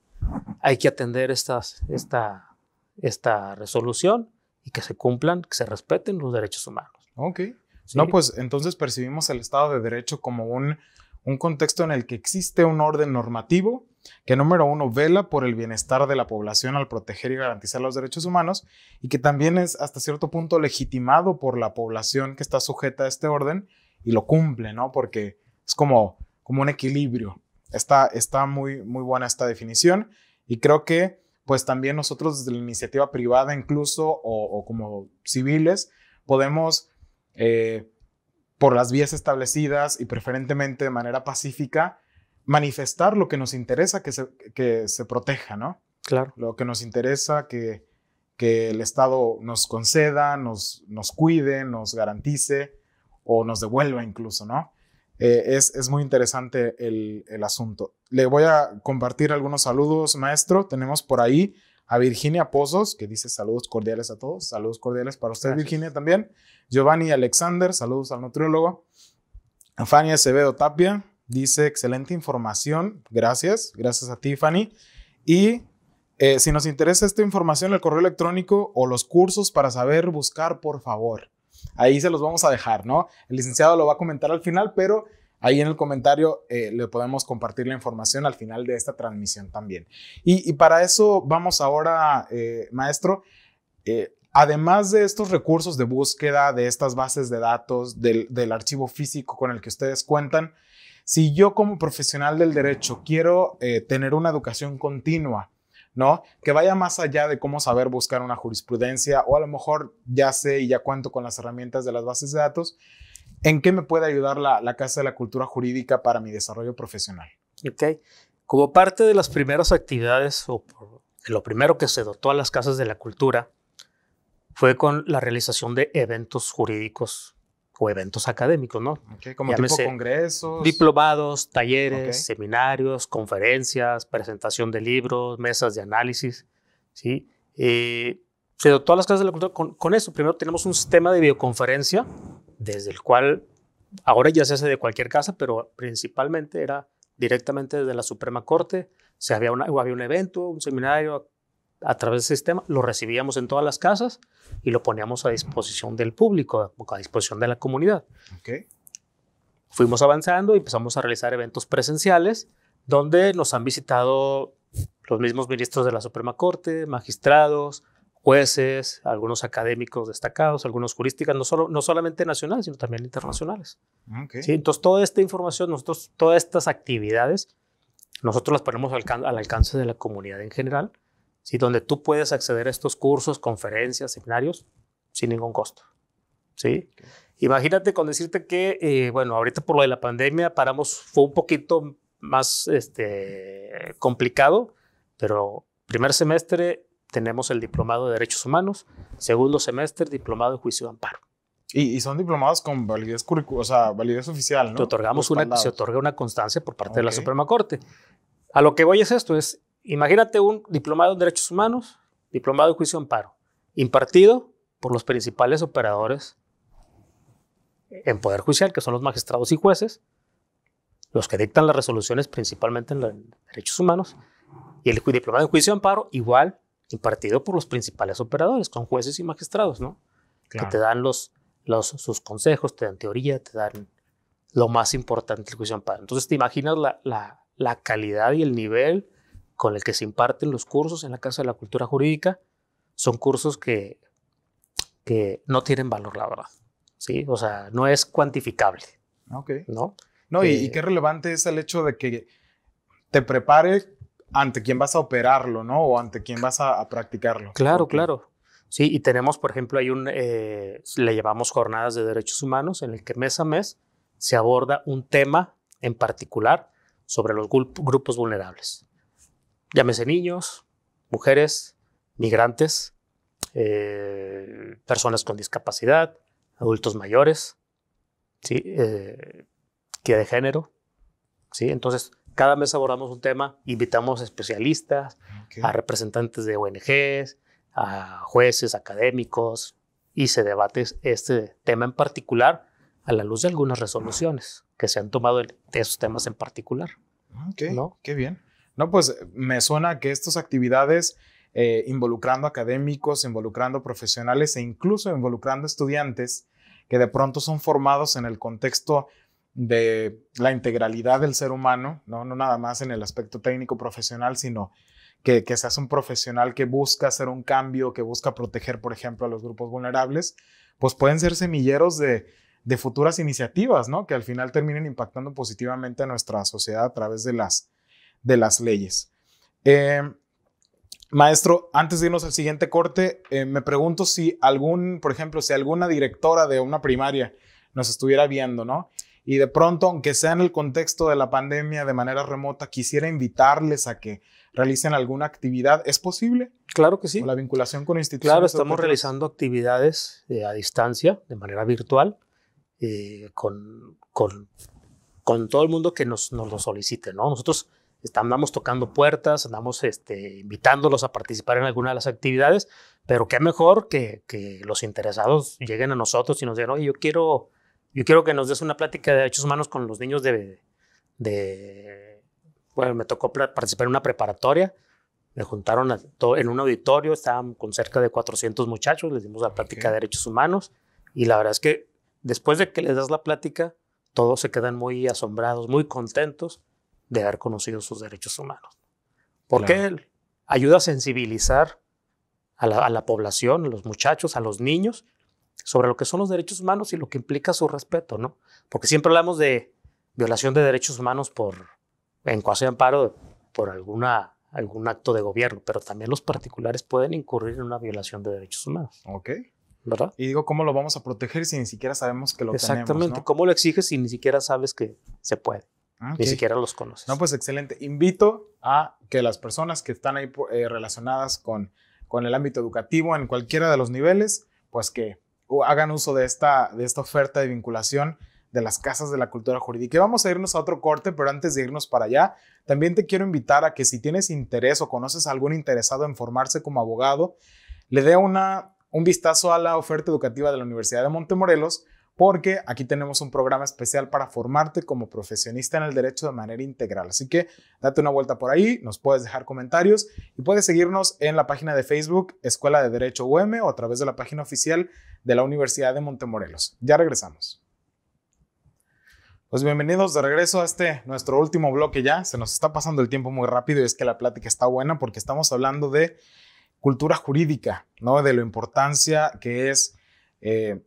hay que atender esta, esta resolución y que se cumplan, que se respeten los derechos humanos. Ok. No, pues entonces percibimos el Estado de Derecho como un, un contexto en el que existe un orden normativo que número uno vela por el bienestar de la población al proteger y garantizar los derechos humanos y que también es hasta cierto punto legitimado por la población que está sujeta a este orden y lo cumple, ¿no? Porque es como, como un equilibrio. Está, está muy, muy buena esta definición y creo que pues también nosotros desde la iniciativa privada incluso o como civiles podemos eh, por las vías establecidas y preferentemente de manera pacífica, manifestar lo que nos interesa que se, proteja, ¿no? Claro. Lo que nos interesa que, que el Estado nos conceda, nos, nos cuide, nos garantice o nos devuelva incluso, ¿no? Eh, es, muy interesante el, asunto. Le voy a compartir algunos saludos, maestro. Tenemos por ahí a Virginia Pozos, que dice saludos cordiales a todos, saludos cordiales para usted, Virginia, también. Giovanni Alexander, saludos al nutriólogo. Fanny Acevedo Tapia, dice excelente información. Gracias. Gracias a ti, Fanny. Y eh, si nos interesa esta información, el correo electrónico o los cursos para saber buscar, por favor. Ahí se los vamos a dejar, ¿no? El licenciado lo va a comentar al final, pero Ahí en el comentario eh, le podemos compartir la información al final de esta transmisión también. Y, para eso vamos ahora, eh, maestro. Eh, además de estos recursos de búsqueda, de estas bases de datos, del, del, archivo físico con el que ustedes cuentan, si yo como profesional del derecho quiero tener una educación continua, ¿no? Que vaya más allá de cómo saber buscar una jurisprudencia o a lo mejor ya sé y ya cuento con las herramientas de las bases de datos, ¿En qué me puede ayudar la, Casa de la Cultura Jurídica para mi desarrollo profesional? Ok. Como parte de las primeras actividades o lo primero que se dotó a las Casas de la Cultura fue con la realización de eventos jurídicos o eventos académicos, ¿no? como tipo congresos. Diplomados, talleres, seminarios, conferencias, presentación de libros, mesas de análisis, ¿sí? Eh, se dotó a las casas de la cultura con, eso. Primero tenemos un sistema de videoconferencia desde el cual ahora ya se hace de cualquier casa, pero principalmente era directamente desde la Suprema Corte. Se había, había un evento, un seminario a, través del sistema, lo recibíamos en todas las casas y lo poníamos a disposición del público, a, disposición de la comunidad. Fuimos avanzando y empezamos a realizar eventos presenciales donde nos han visitado los mismos ministros de la Suprema Corte, magistrados, jueces, algunos académicos destacados, algunos juristas, no, solo, no solamente nacionales, sino también internacionales. Mm, entonces, toda esta información, nosotros, todas estas actividades, nosotros las ponemos al, alcance de la comunidad en general, ¿sí? donde tú puedes acceder a estos cursos, conferencias, seminarios, sin ningún costo. ¿sí? Imagínate con decirte que, eh, bueno, ahorita por lo de la pandemia paramos, fue un poquito más este, complicado, pero primer semestre tenemos el diplomado de Derechos Humanos, segundo semestre, diplomado de Juicio de Amparo. Y, son diplomados con validez curricular, o sea, validez oficial, ¿no? otorgamos una, se otorga una constancia por parte de la Suprema Corte. A lo que voy es esto, es, imagínate un diplomado en Derechos Humanos, diplomado de Juicio de Amparo, impartido por los principales operadores en Poder Judicial, que son los magistrados y jueces, los que dictan las resoluciones principalmente en, en derechos humanos, y el diplomado de juicio de amparo, igual impartido por los principales operadores, con jueces y magistrados, ¿no? Que te dan los, sus consejos, te dan teoría, te dan lo más importante del juicio amparo. Entonces, te imaginas la, la, calidad y el nivel con el que se imparten los cursos en la Casa de la Cultura Jurídica. Son cursos que, que no tienen valor, la verdad. ¿Sí? O sea, no es cuantificable. Ok. ¿No? No, y, eh, qué relevante es el hecho de que te prepare ante quién vas a operarlo, ¿no? O ante quién vas a, practicarlo. Claro, claro. Sí, y tenemos, por ejemplo, hay un, eh, le llevamos jornadas de derechos humanos en el que mes a mes se aborda un tema en particular sobre los grupos vulnerables. Llámese niños, mujeres, migrantes, eh, personas con discapacidad, adultos mayores, ¿sí? Eh, de género. ¿sí? Entonces, cada mes abordamos un tema, invitamos especialistas, a representantes de ONGs, a jueces, académicos, y se debate este tema en particular a la luz de algunas resoluciones que se han tomado de esos temas en particular. Ah, qué bien. No, pues me suena que estas actividades eh, involucrando académicos, involucrando profesionales e incluso involucrando estudiantes que de pronto son formados en el contexto de la integralidad del ser humano, no, no nada más en el aspecto técnico profesional, sino que, que, seas un profesional que busca hacer un cambio, que busca proteger, por ejemplo, a los grupos vulnerables, pues pueden ser semilleros de, futuras iniciativas, ¿no? Que al final terminen impactando positivamente a nuestra sociedad a través de las, de las leyes. Em, maestro, antes de irnos al siguiente corte, eh, me pregunto si algún, por ejemplo, si alguna directora de una primaria nos estuviera viendo, ¿no? y de pronto, aunque sea en el contexto de la pandemia de manera remota, quisiera invitarles a que realicen alguna actividad, ¿es posible? Claro que sí. ¿Con la vinculación con instituciones. Claro, estamos realizando actividades eh, a distancia, de manera virtual, eh, con, con, con, todo el mundo que nos, lo solicite, ¿no? Nosotros andamos tocando puertas, andamos este, invitándolos a participar en alguna de las actividades, pero qué mejor que, que los interesados lleguen a nosotros y nos digan, oye, yo quiero yo quiero que nos des una plática de derechos humanos con los niños de, de bueno, me tocó participar en una preparatoria. Me juntaron en un auditorio, estaban con cerca de 400 muchachos, les dimos la plática de derechos humanos y la verdad es que después de que les das la plática, todos se quedan muy asombrados, muy contentos de haber conocido sus derechos humanos. Porque ayuda a sensibilizar a la, a la población, a los muchachos, a los niños, sobre lo que son los derechos humanos y lo que implica su respeto, ¿no? Porque siempre hablamos de violación de derechos humanos por, en caso de amparo, por alguna, algún acto de gobierno, pero también los particulares pueden incurrir en una violación de derechos humanos. Ok. ¿Verdad? Y digo, ¿cómo lo vamos a proteger si ni siquiera sabemos que lo Exactamente. tenemos? Exactamente, ¿cómo lo exiges si ni siquiera sabes que se puede? Ah, ni siquiera los conoces. No, pues excelente. Invito a que las personas que están ahí eh, relacionadas con, con el ámbito educativo en cualquiera de los niveles, pues que hagan uso de esta, oferta de vinculación de las casas de la cultura jurídica. vamos a irnos a otro corte, pero antes de irnos para allá, también te quiero invitar a que si tienes interés o conoces a algún interesado en formarse como abogado, le dé un vistazo a la oferta educativa de la Universidad de Montemorelos porque aquí tenemos un programa especial para formarte como profesionista en el derecho de manera integral. Así que date una vuelta por ahí, nos puedes dejar comentarios y puedes seguirnos en la página de Facebook Escuela de Derecho UM o a través de la página oficial de la Universidad de Montemorelos. Ya regresamos. Pues bienvenidos de regreso a este nuestro último bloque ya. Se nos está pasando el tiempo muy rápido y es que la plática está buena porque estamos hablando de cultura jurídica, ¿no? De lo importancia que es eh,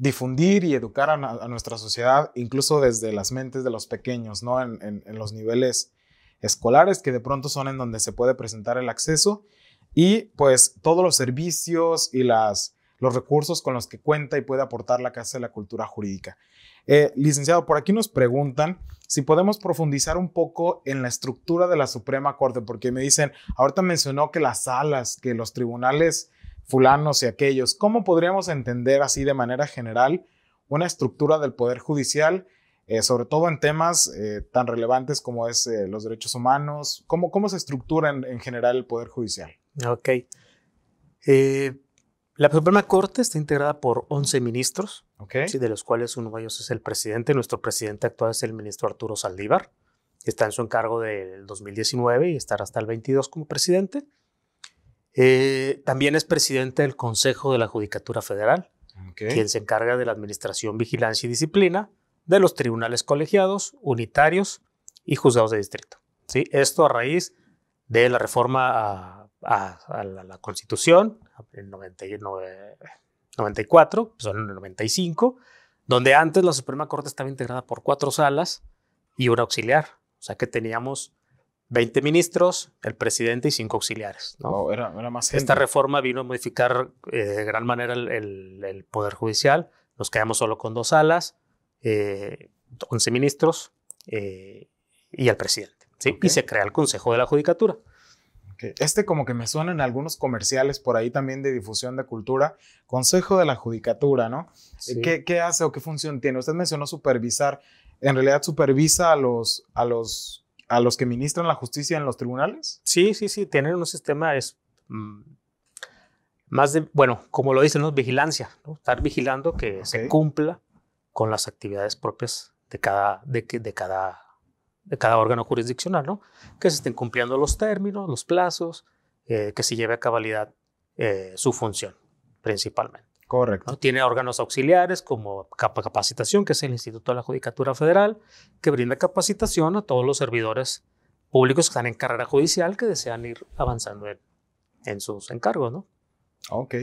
difundir y educar a, nuestra sociedad, incluso desde las mentes de los pequeños, ¿no? En, los niveles escolares, que de pronto son en donde se puede presentar el acceso, y pues todos los servicios y las, los recursos con los que cuenta y puede aportar la Casa de la Cultura Jurídica. Eh, licenciado, por aquí nos preguntan si podemos profundizar un poco en la estructura de la Suprema Corte, porque me dicen, ahorita mencionó que las salas, que los tribunales fulanos y aquellos. ¿Cómo podríamos entender así de manera general una estructura del Poder Judicial, eh, sobre todo en temas eh, tan relevantes como es eh, los derechos humanos? ¿Cómo, cómo se estructura en, general el Poder Judicial? Ok. La Suprema Corte está integrada por 11 ministros, de los cuales uno de ellos es el presidente. Nuestro presidente actual es el ministro Arturo Saldívar. que Está en su encargo del 2019 y estará hasta el 22 como presidente. Eh, también es presidente del Consejo de la Judicatura Federal, quien se encarga de la administración, vigilancia y disciplina de los tribunales colegiados, unitarios y juzgados de distrito. ¿sí? Esto a raíz de la reforma a, la, Constitución en 94, pues, en el 95, donde antes la Suprema Corte estaba integrada por cuatro salas y una auxiliar. O sea que teníamos 20 ministros, el presidente y cinco auxiliares. ¿no? era, más Esta reforma vino a modificar eh, de gran manera el, Poder Judicial. Nos quedamos solo con dos alas, 11 eh, ministros eh, y el presidente. Y se crea el Consejo de la Judicatura. Este como que me suena en algunos comerciales por ahí también de difusión de cultura. Consejo de la Judicatura, ¿no? ¿Qué, hace o qué función tiene? Usted mencionó supervisar. En realidad supervisa a los, a los a los que ministran la justicia en los tribunales? Sí, sí, sí, tienen un sistema es mm, más de, bueno, como lo dicen, es vigilancia, ¿no? estar vigilando que se cumpla con las actividades propias de cada, de, de cada, de cada órgano jurisdiccional, ¿no? que se estén cumpliendo los términos, los plazos, eh, que se lleve a cabalidad eh, su función principalmente. Correcto. Tiene órganos auxiliares como capacitación, que es el Instituto de la Judicatura Federal, que brinda capacitación a todos los servidores públicos que están en carrera judicial que desean ir avanzando en, sus encargos, ¿no? Ok,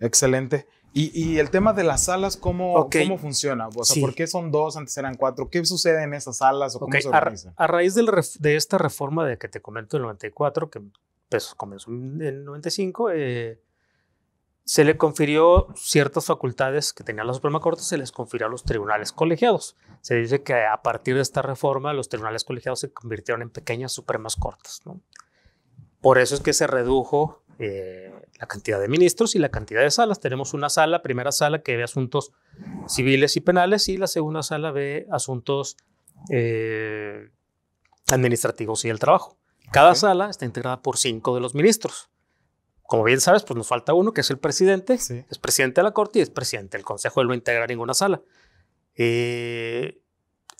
excelente. Y, y, el tema de las salas, ¿cómo, ¿cómo funciona? O sea, ¿por qué son dos? Antes eran cuatro. ¿Qué sucede en esas salas o cómo se organiza? A, raíz de esta reforma de que te comento del 94, que pues, comenzó en el 95, eh, se le confirió ciertas facultades que tenía la Suprema Corte, se les confirió a los tribunales colegiados. Se dice que a partir de esta reforma los tribunales colegiados se convirtieron en pequeñas Supremas Cortes. Por eso es que se redujo eh, la cantidad de ministros y la cantidad de salas. Tenemos una sala, primera sala que ve asuntos civiles y penales y la segunda sala ve asuntos eh, administrativos y el trabajo. Cada sala está integrada por cinco de los ministros como bien sabes, pues nos falta uno, que es el presidente. Es presidente de la Corte y es presidente del Consejo. Él no integra ninguna sala. Eh,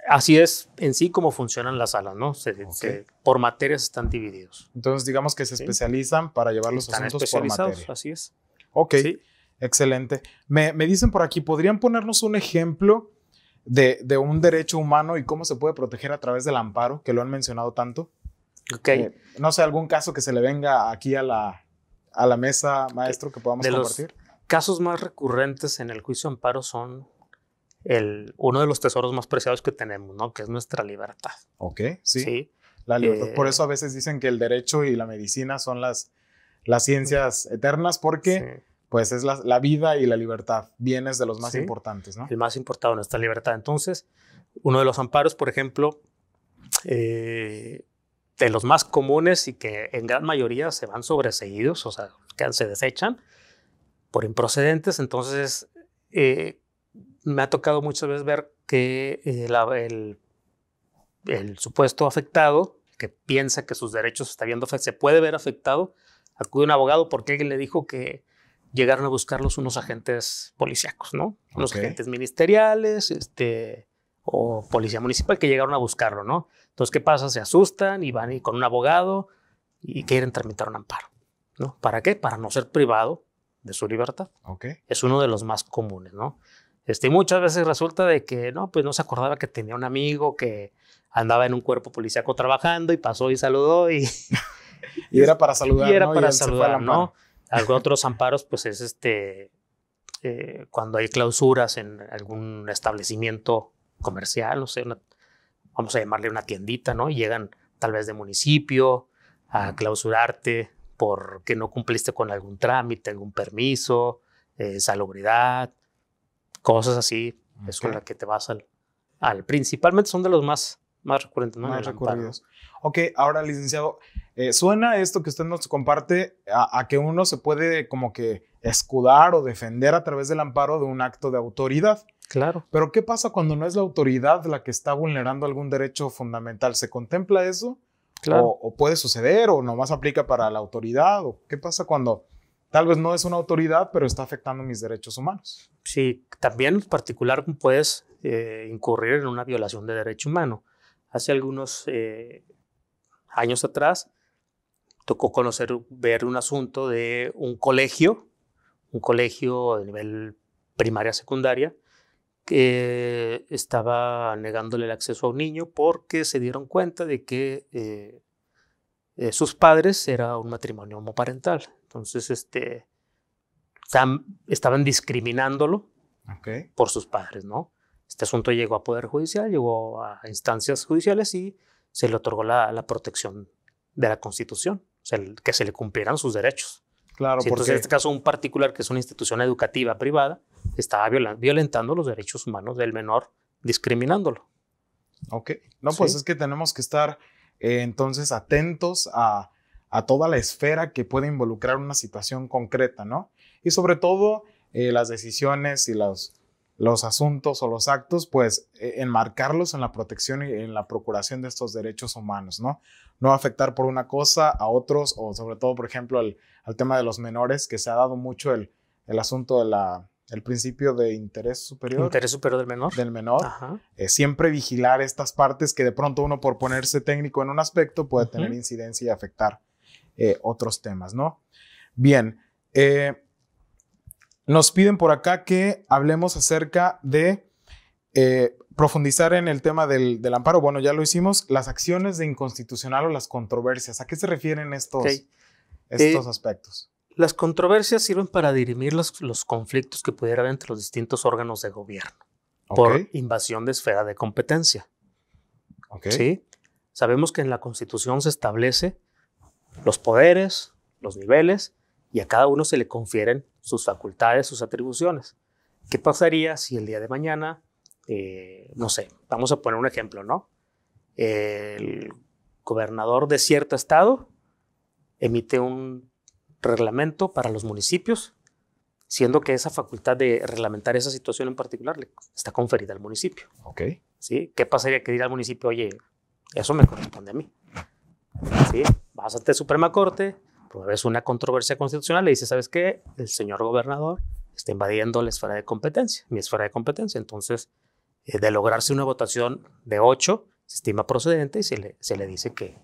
así es en sí como funcionan las salas, ¿no? Se, por materias están divididos. Entonces, digamos que se especializan para llevar los asuntos especializados, por materia. Así es. Ok, excelente. Me, dicen por aquí, ¿podrían ponernos un ejemplo de, un derecho humano y cómo se puede proteger a través del amparo, que lo han mencionado tanto? Ok. Eh, no sé, algún caso que se le venga aquí a la, a la mesa, maestro, que podamos compartir? casos más recurrentes en el juicio amparo son el, uno de los tesoros más preciados que tenemos, ¿no? Que es nuestra libertad. Ok, sí. La libertad. Eh, por eso a veces dicen que el derecho y la medicina son las, las ciencias eternas porque... Pues es la, vida y la libertad, bienes de los más importantes, ¿no? El más importante, nuestra libertad. Entonces, uno de los amparos, por ejemplo, eh, de los más comunes y que en gran mayoría se van sobreseídos, o sea, que se desechan por improcedentes. Entonces, eh, me ha tocado muchas veces ver que eh, el, supuesto afectado, que piensa que sus derechos está viendo, se puede ver afectado, acude a un abogado porque alguien le dijo que llegaron a buscarlos unos agentes policíacos, ¿no? Unos agentes ministeriales, este, o policía municipal que llegaron a buscarlo, ¿no? Entonces, ¿qué pasa? Se asustan y van y con un abogado y quieren tramitar un amparo, ¿no? ¿Para qué? Para no ser privado de su libertad. Okay. Es uno de los más comunes, ¿no? Este, muchas veces resulta de que, no, pues no se acordaba que tenía un amigo que andaba en un cuerpo policíaco trabajando y pasó y saludó y... y era para saludar, Y era ¿no? para saludar, ¿no? Algunos otros amparos, pues es este... Eh, cuando hay clausuras en algún establecimiento comercial, o sea, vamos a llamarle una tiendita, ¿no? Y llegan tal vez de municipio a clausurarte porque no cumpliste con algún trámite, algún permiso, eh, salubridad, cosas así. Es con la que te vas al, Principalmente son de los más, más recurrentes. ¿no? Más Ok, ahora, licenciado, eh, suena esto que usted nos comparte a, que uno se puede como que escudar o defender a través del amparo de un acto de autoridad. Claro. Pero ¿qué pasa cuando no es la autoridad la que está vulnerando algún derecho fundamental? ¿Se contempla eso? Claro. O, puede suceder o nomás aplica para la autoridad? ¿O qué pasa cuando tal vez no es una autoridad pero está afectando mis derechos humanos? Sí, también en particular puedes eh, incurrir en una violación de derecho humano. Hace algunos eh, años atrás tocó conocer, ver un asunto de un colegio, un colegio de nivel primaria, secundaria, que estaba negándole el acceso a un niño porque se dieron cuenta de que eh, eh, sus padres era un matrimonio homoparental. Entonces, este, estaban, discriminándolo por sus padres, ¿no? Este asunto llegó a Poder Judicial, llegó a instancias judiciales y se le otorgó la, protección de la Constitución, o sea, que se le cumplieran sus derechos. Claro, porque en este caso un particular que es una institución educativa privada estaba violentando los derechos humanos del menor, discriminándolo. Ok, no, pues es que tenemos que estar eh, entonces atentos a, toda la esfera que puede involucrar una situación concreta, ¿no? Y sobre todo eh, las decisiones y las los asuntos o los actos, pues e, enmarcarlos en la protección y en la procuración de estos derechos humanos, ¿no? No afectar por una cosa a otros o sobre todo, por ejemplo, al tema de los menores, que se ha dado mucho el, el asunto del principio de interés superior. Interés superior del menor. Del menor. Eh, siempre vigilar estas partes que de pronto uno por ponerse técnico en un aspecto puede tener incidencia y afectar eh, otros temas, ¿no? Bien. Eh, nos piden por acá que hablemos acerca de eh, profundizar en el tema del, amparo. Bueno, ya lo hicimos. Las acciones de inconstitucional o las controversias. ¿A qué se refieren estos, estos eh, aspectos? Las controversias sirven para dirimir los, conflictos que pudiera haber entre los distintos órganos de gobierno por invasión de esfera de competencia. ¿Sí? Sabemos que en la Constitución se establece los poderes, los niveles y a cada uno se le confieren sus facultades, sus atribuciones. ¿Qué pasaría si el día de mañana, eh, no sé, vamos a poner un ejemplo, ¿no? El gobernador de cierto estado emite un reglamento para los municipios, siendo que esa facultad de reglamentar esa situación en particular le está conferida al municipio. Ok. ¿Sí? ¿Qué pasaría que diga al municipio, oye, eso me corresponde a mí? ¿Sí? Vas ante Suprema Corte, vez una controversia constitucional, le dice, ¿sabes qué? El señor gobernador está invadiendo la esfera de competencia, mi esfera de competencia. Entonces, eh, de lograrse una votación de 8, se estima procedente y se le, se le dice que,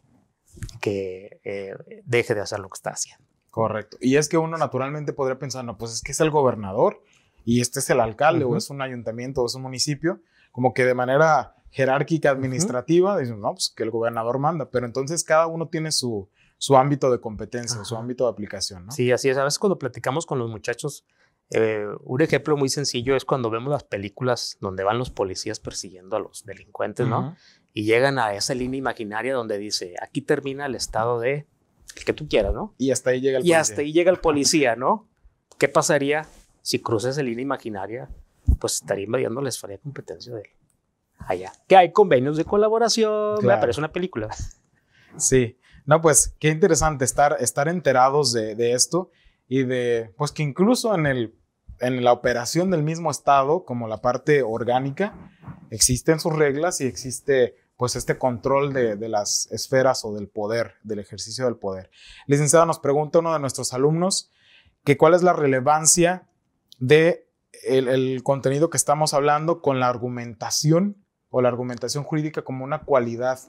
que eh, deje de hacer lo que está haciendo. Correcto. Y es que uno naturalmente podría pensar, no, pues es que es el gobernador y este es el alcalde o es un ayuntamiento o es un municipio, como que de manera jerárquica administrativa, no, pues que el gobernador manda, pero entonces cada uno tiene su, su ámbito de competencia, su ámbito de aplicación. ¿no? Sí, así es. A veces cuando platicamos con los muchachos, eh, un ejemplo muy sencillo es cuando vemos las películas donde van los policías persiguiendo a los delincuentes, ¿no? Y llegan a esa línea imaginaria donde dice, aquí termina el estado de el que tú quieras, ¿no? Y hasta ahí llega el policía. Y hasta ahí llega el policía, ¿no? ¿Qué pasaría si cruzas esa línea imaginaria? Pues estaría invadiendo la esfera de competencia de Allá. Que hay convenios de colaboración, Me aparece una película. Sí. No, pues qué interesante estar, estar enterados de, esto y de, pues que incluso en, el, en la operación del mismo Estado, como la parte orgánica, existen sus reglas y existe pues este control de, las esferas o del poder, del ejercicio del poder. Licenciado, nos pregunta uno de nuestros alumnos que cuál es la relevancia de el, contenido que estamos hablando con la argumentación o la argumentación jurídica como una cualidad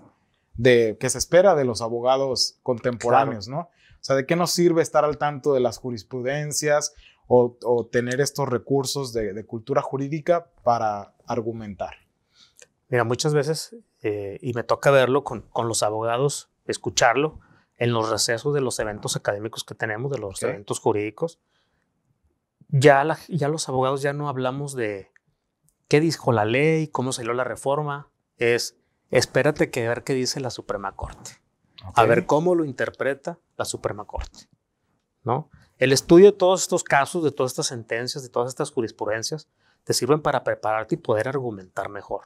de, que se espera de los abogados contemporáneos, ¿no? O sea, ¿de qué nos sirve estar al tanto de las jurisprudencias o, tener estos recursos de, cultura jurídica para argumentar? Mira, muchas veces, eh, y me toca verlo con, los abogados, escucharlo en los recesos de los eventos académicos que tenemos, de los eventos jurídicos, ya, ya los abogados ya no hablamos de qué dijo la ley, cómo salió la reforma, es Espérate que a ver qué dice la Suprema Corte. A ver cómo lo interpreta la Suprema Corte. ¿No? El estudio de todos estos casos, de todas estas sentencias, de todas estas jurisprudencias, te sirven para prepararte y poder argumentar mejor.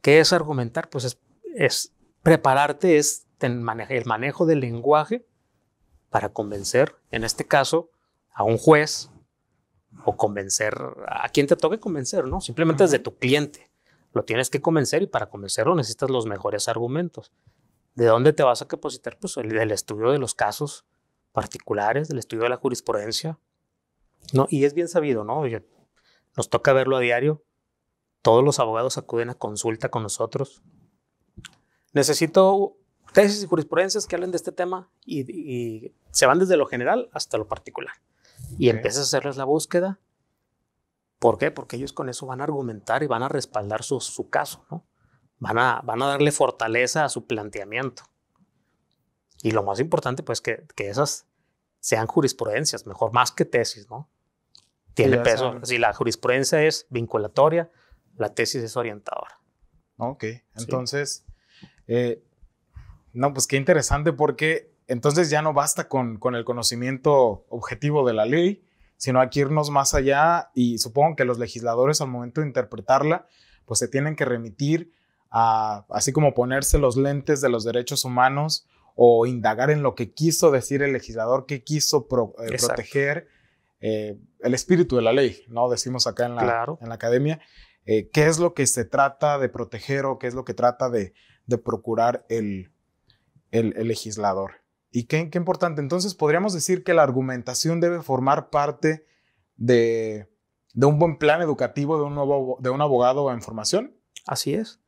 ¿Qué es argumentar? Pues es, prepararte, es el manejo del lenguaje para convencer, en este caso, a un juez o convencer a quien te toque convencer, ¿no? Simplemente de tu cliente. Lo tienes que convencer y para convencerlo necesitas los mejores argumentos. ¿De dónde te vas a depositar? Pues del estudio de los casos particulares, del estudio de la jurisprudencia. ¿no? Y es bien sabido, ¿no? nos toca verlo a diario. Todos los abogados acuden a consulta con nosotros. Necesito tesis y jurisprudencias que hablen de este tema y, se van desde lo general hasta lo particular. Y empiezas a hacerles la búsqueda ¿Por qué? Porque ellos con eso van a argumentar y van a respaldar su, caso, ¿no? Van a, van a darle fortaleza a su planteamiento. Y lo más importante, pues, que, que esas sean jurisprudencias, mejor más que tesis, ¿no? Tiene peso. Si la jurisprudencia es vinculatoria, la tesis es orientadora. Ok, entonces, eh, no, pues qué interesante porque entonces ya no basta con, con el conocimiento objetivo de la ley, sino hay que irnos más allá y supongo que los legisladores al momento de interpretarla, pues se tienen que remitir a, así como ponerse los lentes de los derechos humanos o indagar en lo que quiso decir el legislador, qué quiso eh, proteger, eh, el espíritu de la ley, ¿no? Decimos acá en la, en la academia, eh, qué es lo que se trata de proteger o qué es lo que trata de, procurar el legislador. Y qué, importante. Entonces podríamos decir que la argumentación debe formar parte de, un buen plan educativo de un, nuevo, de un abogado en formación. Así es.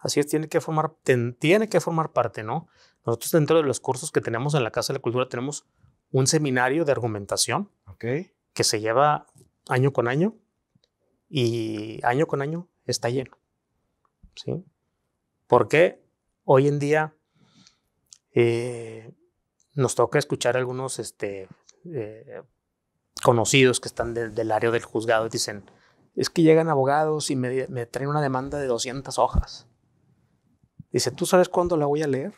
Así es, tiene que formar, tiene que formar parte, ¿no? Nosotros dentro de los cursos que tenemos en la Casa de la Cultura tenemos un seminario de argumentación que se lleva año con año y año con año está lleno. ¿sí? Porque hoy en día eh, nos toca escuchar algunos este, eh, conocidos que están del área del juzgado y dicen, es que llegan abogados y me, traen una demanda de 200 hojas. Dice, ¿tú sabes cuándo la voy a leer?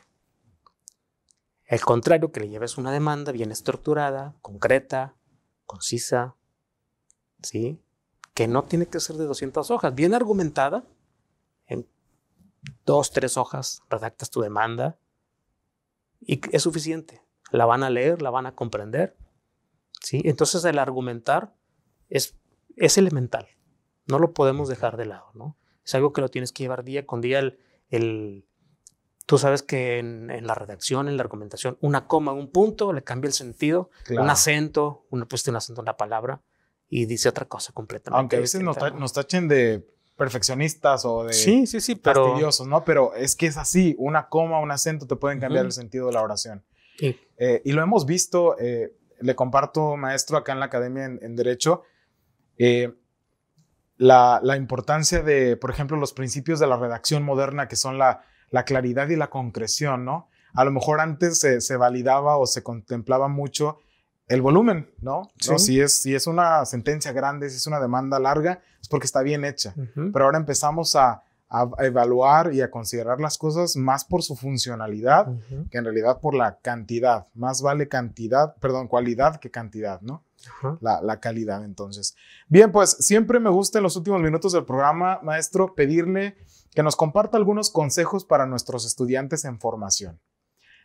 El contrario, que le lleves una demanda bien estructurada, concreta, concisa, ¿sí? Que no tiene que ser de 200 hojas, bien argumentada. En dos, tres hojas redactas tu demanda y es suficiente la van a leer, la van a comprender. ¿sí? Entonces el argumentar es, es elemental, no lo podemos dejar de lado. ¿no? Es algo que lo tienes que llevar día con día. El, tú sabes que en, la redacción, en la argumentación, una coma, un punto, le cambia el sentido, un acento, uno puso un acento en la palabra y dice otra cosa completamente. Aunque a veces nos, tachen de perfeccionistas o de sí, sí, sí, pero, ¿no? Pero es que es así, una coma, un acento te pueden cambiar el sentido de la oración. Eh, y lo hemos visto, eh, le comparto, maestro, acá en la academia en, Derecho, eh, la, importancia de, por ejemplo, los principios de la redacción moderna, que son la, claridad y la concreción, ¿no? A lo mejor antes se, validaba o se contemplaba mucho el volumen, ¿no? Si, es, si es una sentencia grande, si es una demanda larga, es porque está bien hecha. Pero ahora empezamos a, a evaluar y a considerar las cosas más por su funcionalidad que en realidad por la cantidad. Más vale cantidad, perdón, cualidad que cantidad, ¿no? la, la, calidad, entonces. Bien, pues siempre me gusta en los últimos minutos del programa, maestro, pedirle que nos comparta algunos consejos para nuestros estudiantes en formación.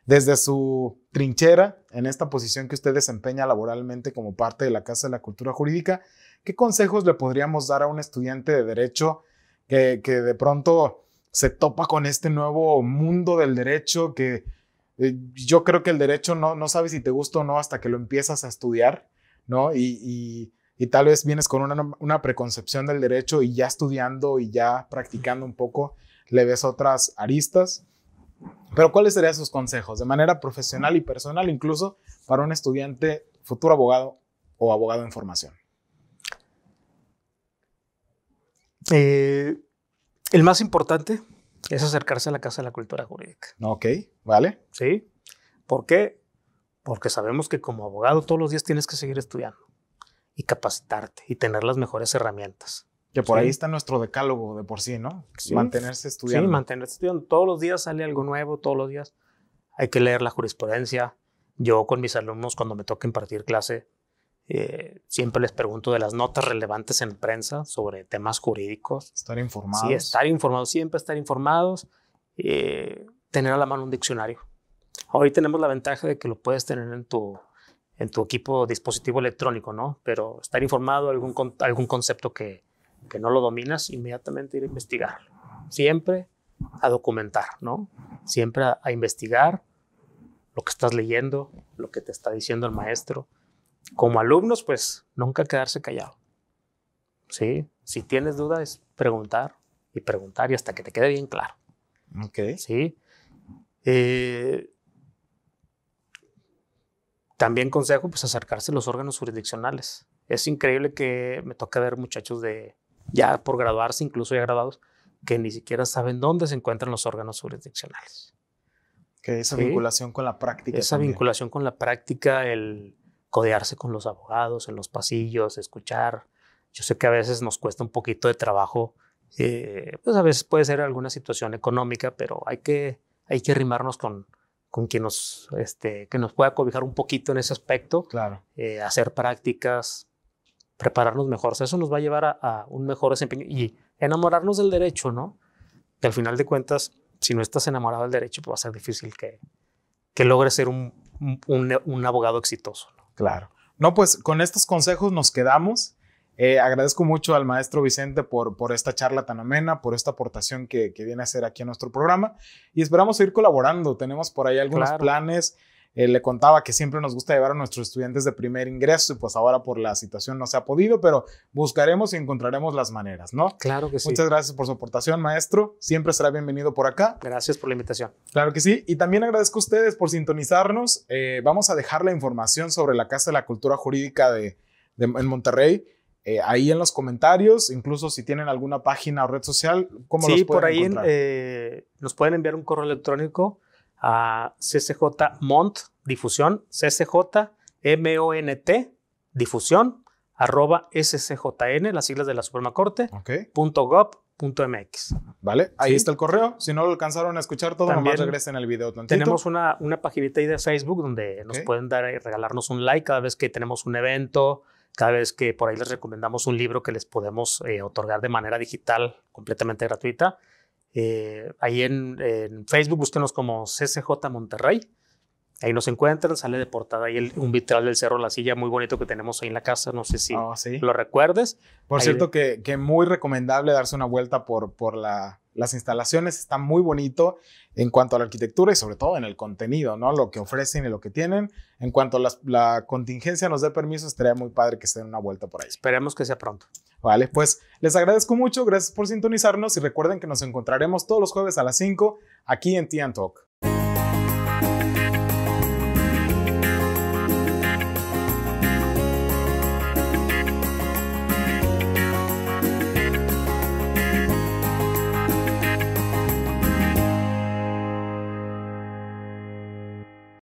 Desde su trinchera, en esta posición que usted desempeña laboralmente como parte de la Casa de la Cultura Jurídica, ¿qué consejos le podríamos dar a un estudiante de Derecho? que, de pronto se topa con este nuevo mundo del derecho que eh, yo creo que el derecho no, no sabes si te gusta o no hasta que lo empiezas a estudiar, ¿no? Y, tal vez vienes con una, una, preconcepción del derecho y ya estudiando y ya practicando un poco le ves otras aristas. Pero ¿cuáles serían sus consejos de manera profesional y personal incluso para un estudiante futuro abogado o abogado en formación? Eh, el más importante es acercarse a la Casa de la Cultura Jurídica. Ok, vale. Sí. ¿Por qué? Porque sabemos que como abogado todos los días tienes que seguir estudiando y capacitarte y tener las mejores herramientas. Que por ahí está nuestro decálogo de por sí, ¿no? Mantenerse estudiando. Sí, mantenerse estudiando. Todos los días sale algo nuevo, todos los días hay que leer la jurisprudencia. Yo con mis alumnos cuando me toca impartir clase, eh, siempre les pregunto de las notas relevantes en prensa sobre temas jurídicos. Estar informados. estar informados, siempre estar informados. Eh, tener a la mano un diccionario. Hoy tenemos la ventaja de que lo puedes tener en tu, equipo dispositivo electrónico, ¿no? Pero estar informado, algún, algún concepto que, no lo dominas, inmediatamente ir a investigar. Siempre a documentar, ¿no? Siempre a investigar lo que estás leyendo, lo que te está diciendo el maestro como alumnos, pues nunca quedarse callado. ¿Sí? Si tienes dudas, es preguntar y preguntar y hasta que te quede bien claro. Ok. ¿Sí? Eh, también consejo, pues acercarse a los órganos jurisdiccionales. Es increíble que me toca ver muchachos de ya por graduarse, incluso ya graduados, que ni siquiera saben dónde se encuentran los órganos jurisdiccionales. Que esa vinculación con la práctica. Esa vinculación con la práctica, el, codearse con los abogados en los pasillos, escuchar. Yo sé que a veces nos cuesta un poquito de trabajo, eh, pues a veces puede ser alguna situación económica, pero hay que, hay que rimarnos con, con quien nos, este, que nos pueda cobijar un poquito en ese aspecto. Claro. Eh, hacer prácticas, prepararnos mejor. eso nos va a llevar a, un mejor desempeño y enamorarnos del derecho, ¿no? Que al final de cuentas, si no estás enamorado del derecho, pues va a ser difícil que, que logres ser un, un abogado exitoso. Claro. No, pues con estos consejos nos quedamos. Eh, agradezco mucho al maestro Vicente por, por esta charla tan amena, por esta aportación que, viene a hacer aquí a nuestro programa y esperamos seguir colaborando. Tenemos por ahí algunos planes eh, le contaba que siempre nos gusta llevar a nuestros estudiantes de primer ingreso y pues ahora por la situación no se ha podido, pero buscaremos y encontraremos las maneras, ¿no? Claro que sí. Muchas gracias por su aportación, maestro. Siempre será bienvenido por acá. Gracias por la invitación. Claro que sí. Y también agradezco a ustedes por sintonizarnos. Eh, vamos a dejar la información sobre la Casa de la Cultura Jurídica de, en Monterrey. Eh, ahí en los comentarios, incluso si tienen alguna página o red social, ¿cómo sí, por ahí nos pueden enviar un correo electrónico a CCJ Mont Difusión, CCJ Difusión, arroba SCJN, las siglas de la Suprema Corte, punto gob punto .mx. Vale, ahí está el correo. Si no lo alcanzaron a escuchar todo, nomás regresen al video. Tenemos una, una paginita ahí de Facebook donde nos pueden dar y eh, regalarnos un like cada vez que tenemos un evento, cada vez que por ahí les recomendamos un libro que les podemos eh, otorgar de manera digital, completamente gratuita. Eh, ahí en, en, Facebook, búsquenos como CCJ Monterrey. Ahí nos encuentran, sale de portada ahí el, un vitral del Cerro La Silla muy bonito que tenemos ahí en la casa, no sé si oh, lo recuerdes. Por cierto, que, que, muy recomendable darse una vuelta por, por la, las instalaciones, está muy bonito en cuanto a la arquitectura y sobre todo en el contenido, ¿no? Lo que ofrecen y lo que tienen. En cuanto a la contingencia nos dé permiso, estaría muy padre que se den una vuelta por ahí. Esperemos que sea pronto. Vale, pues les agradezco mucho, gracias por sintonizarnos y recuerden que nos encontraremos todos los jueves a las 5 aquí en Tian Talk.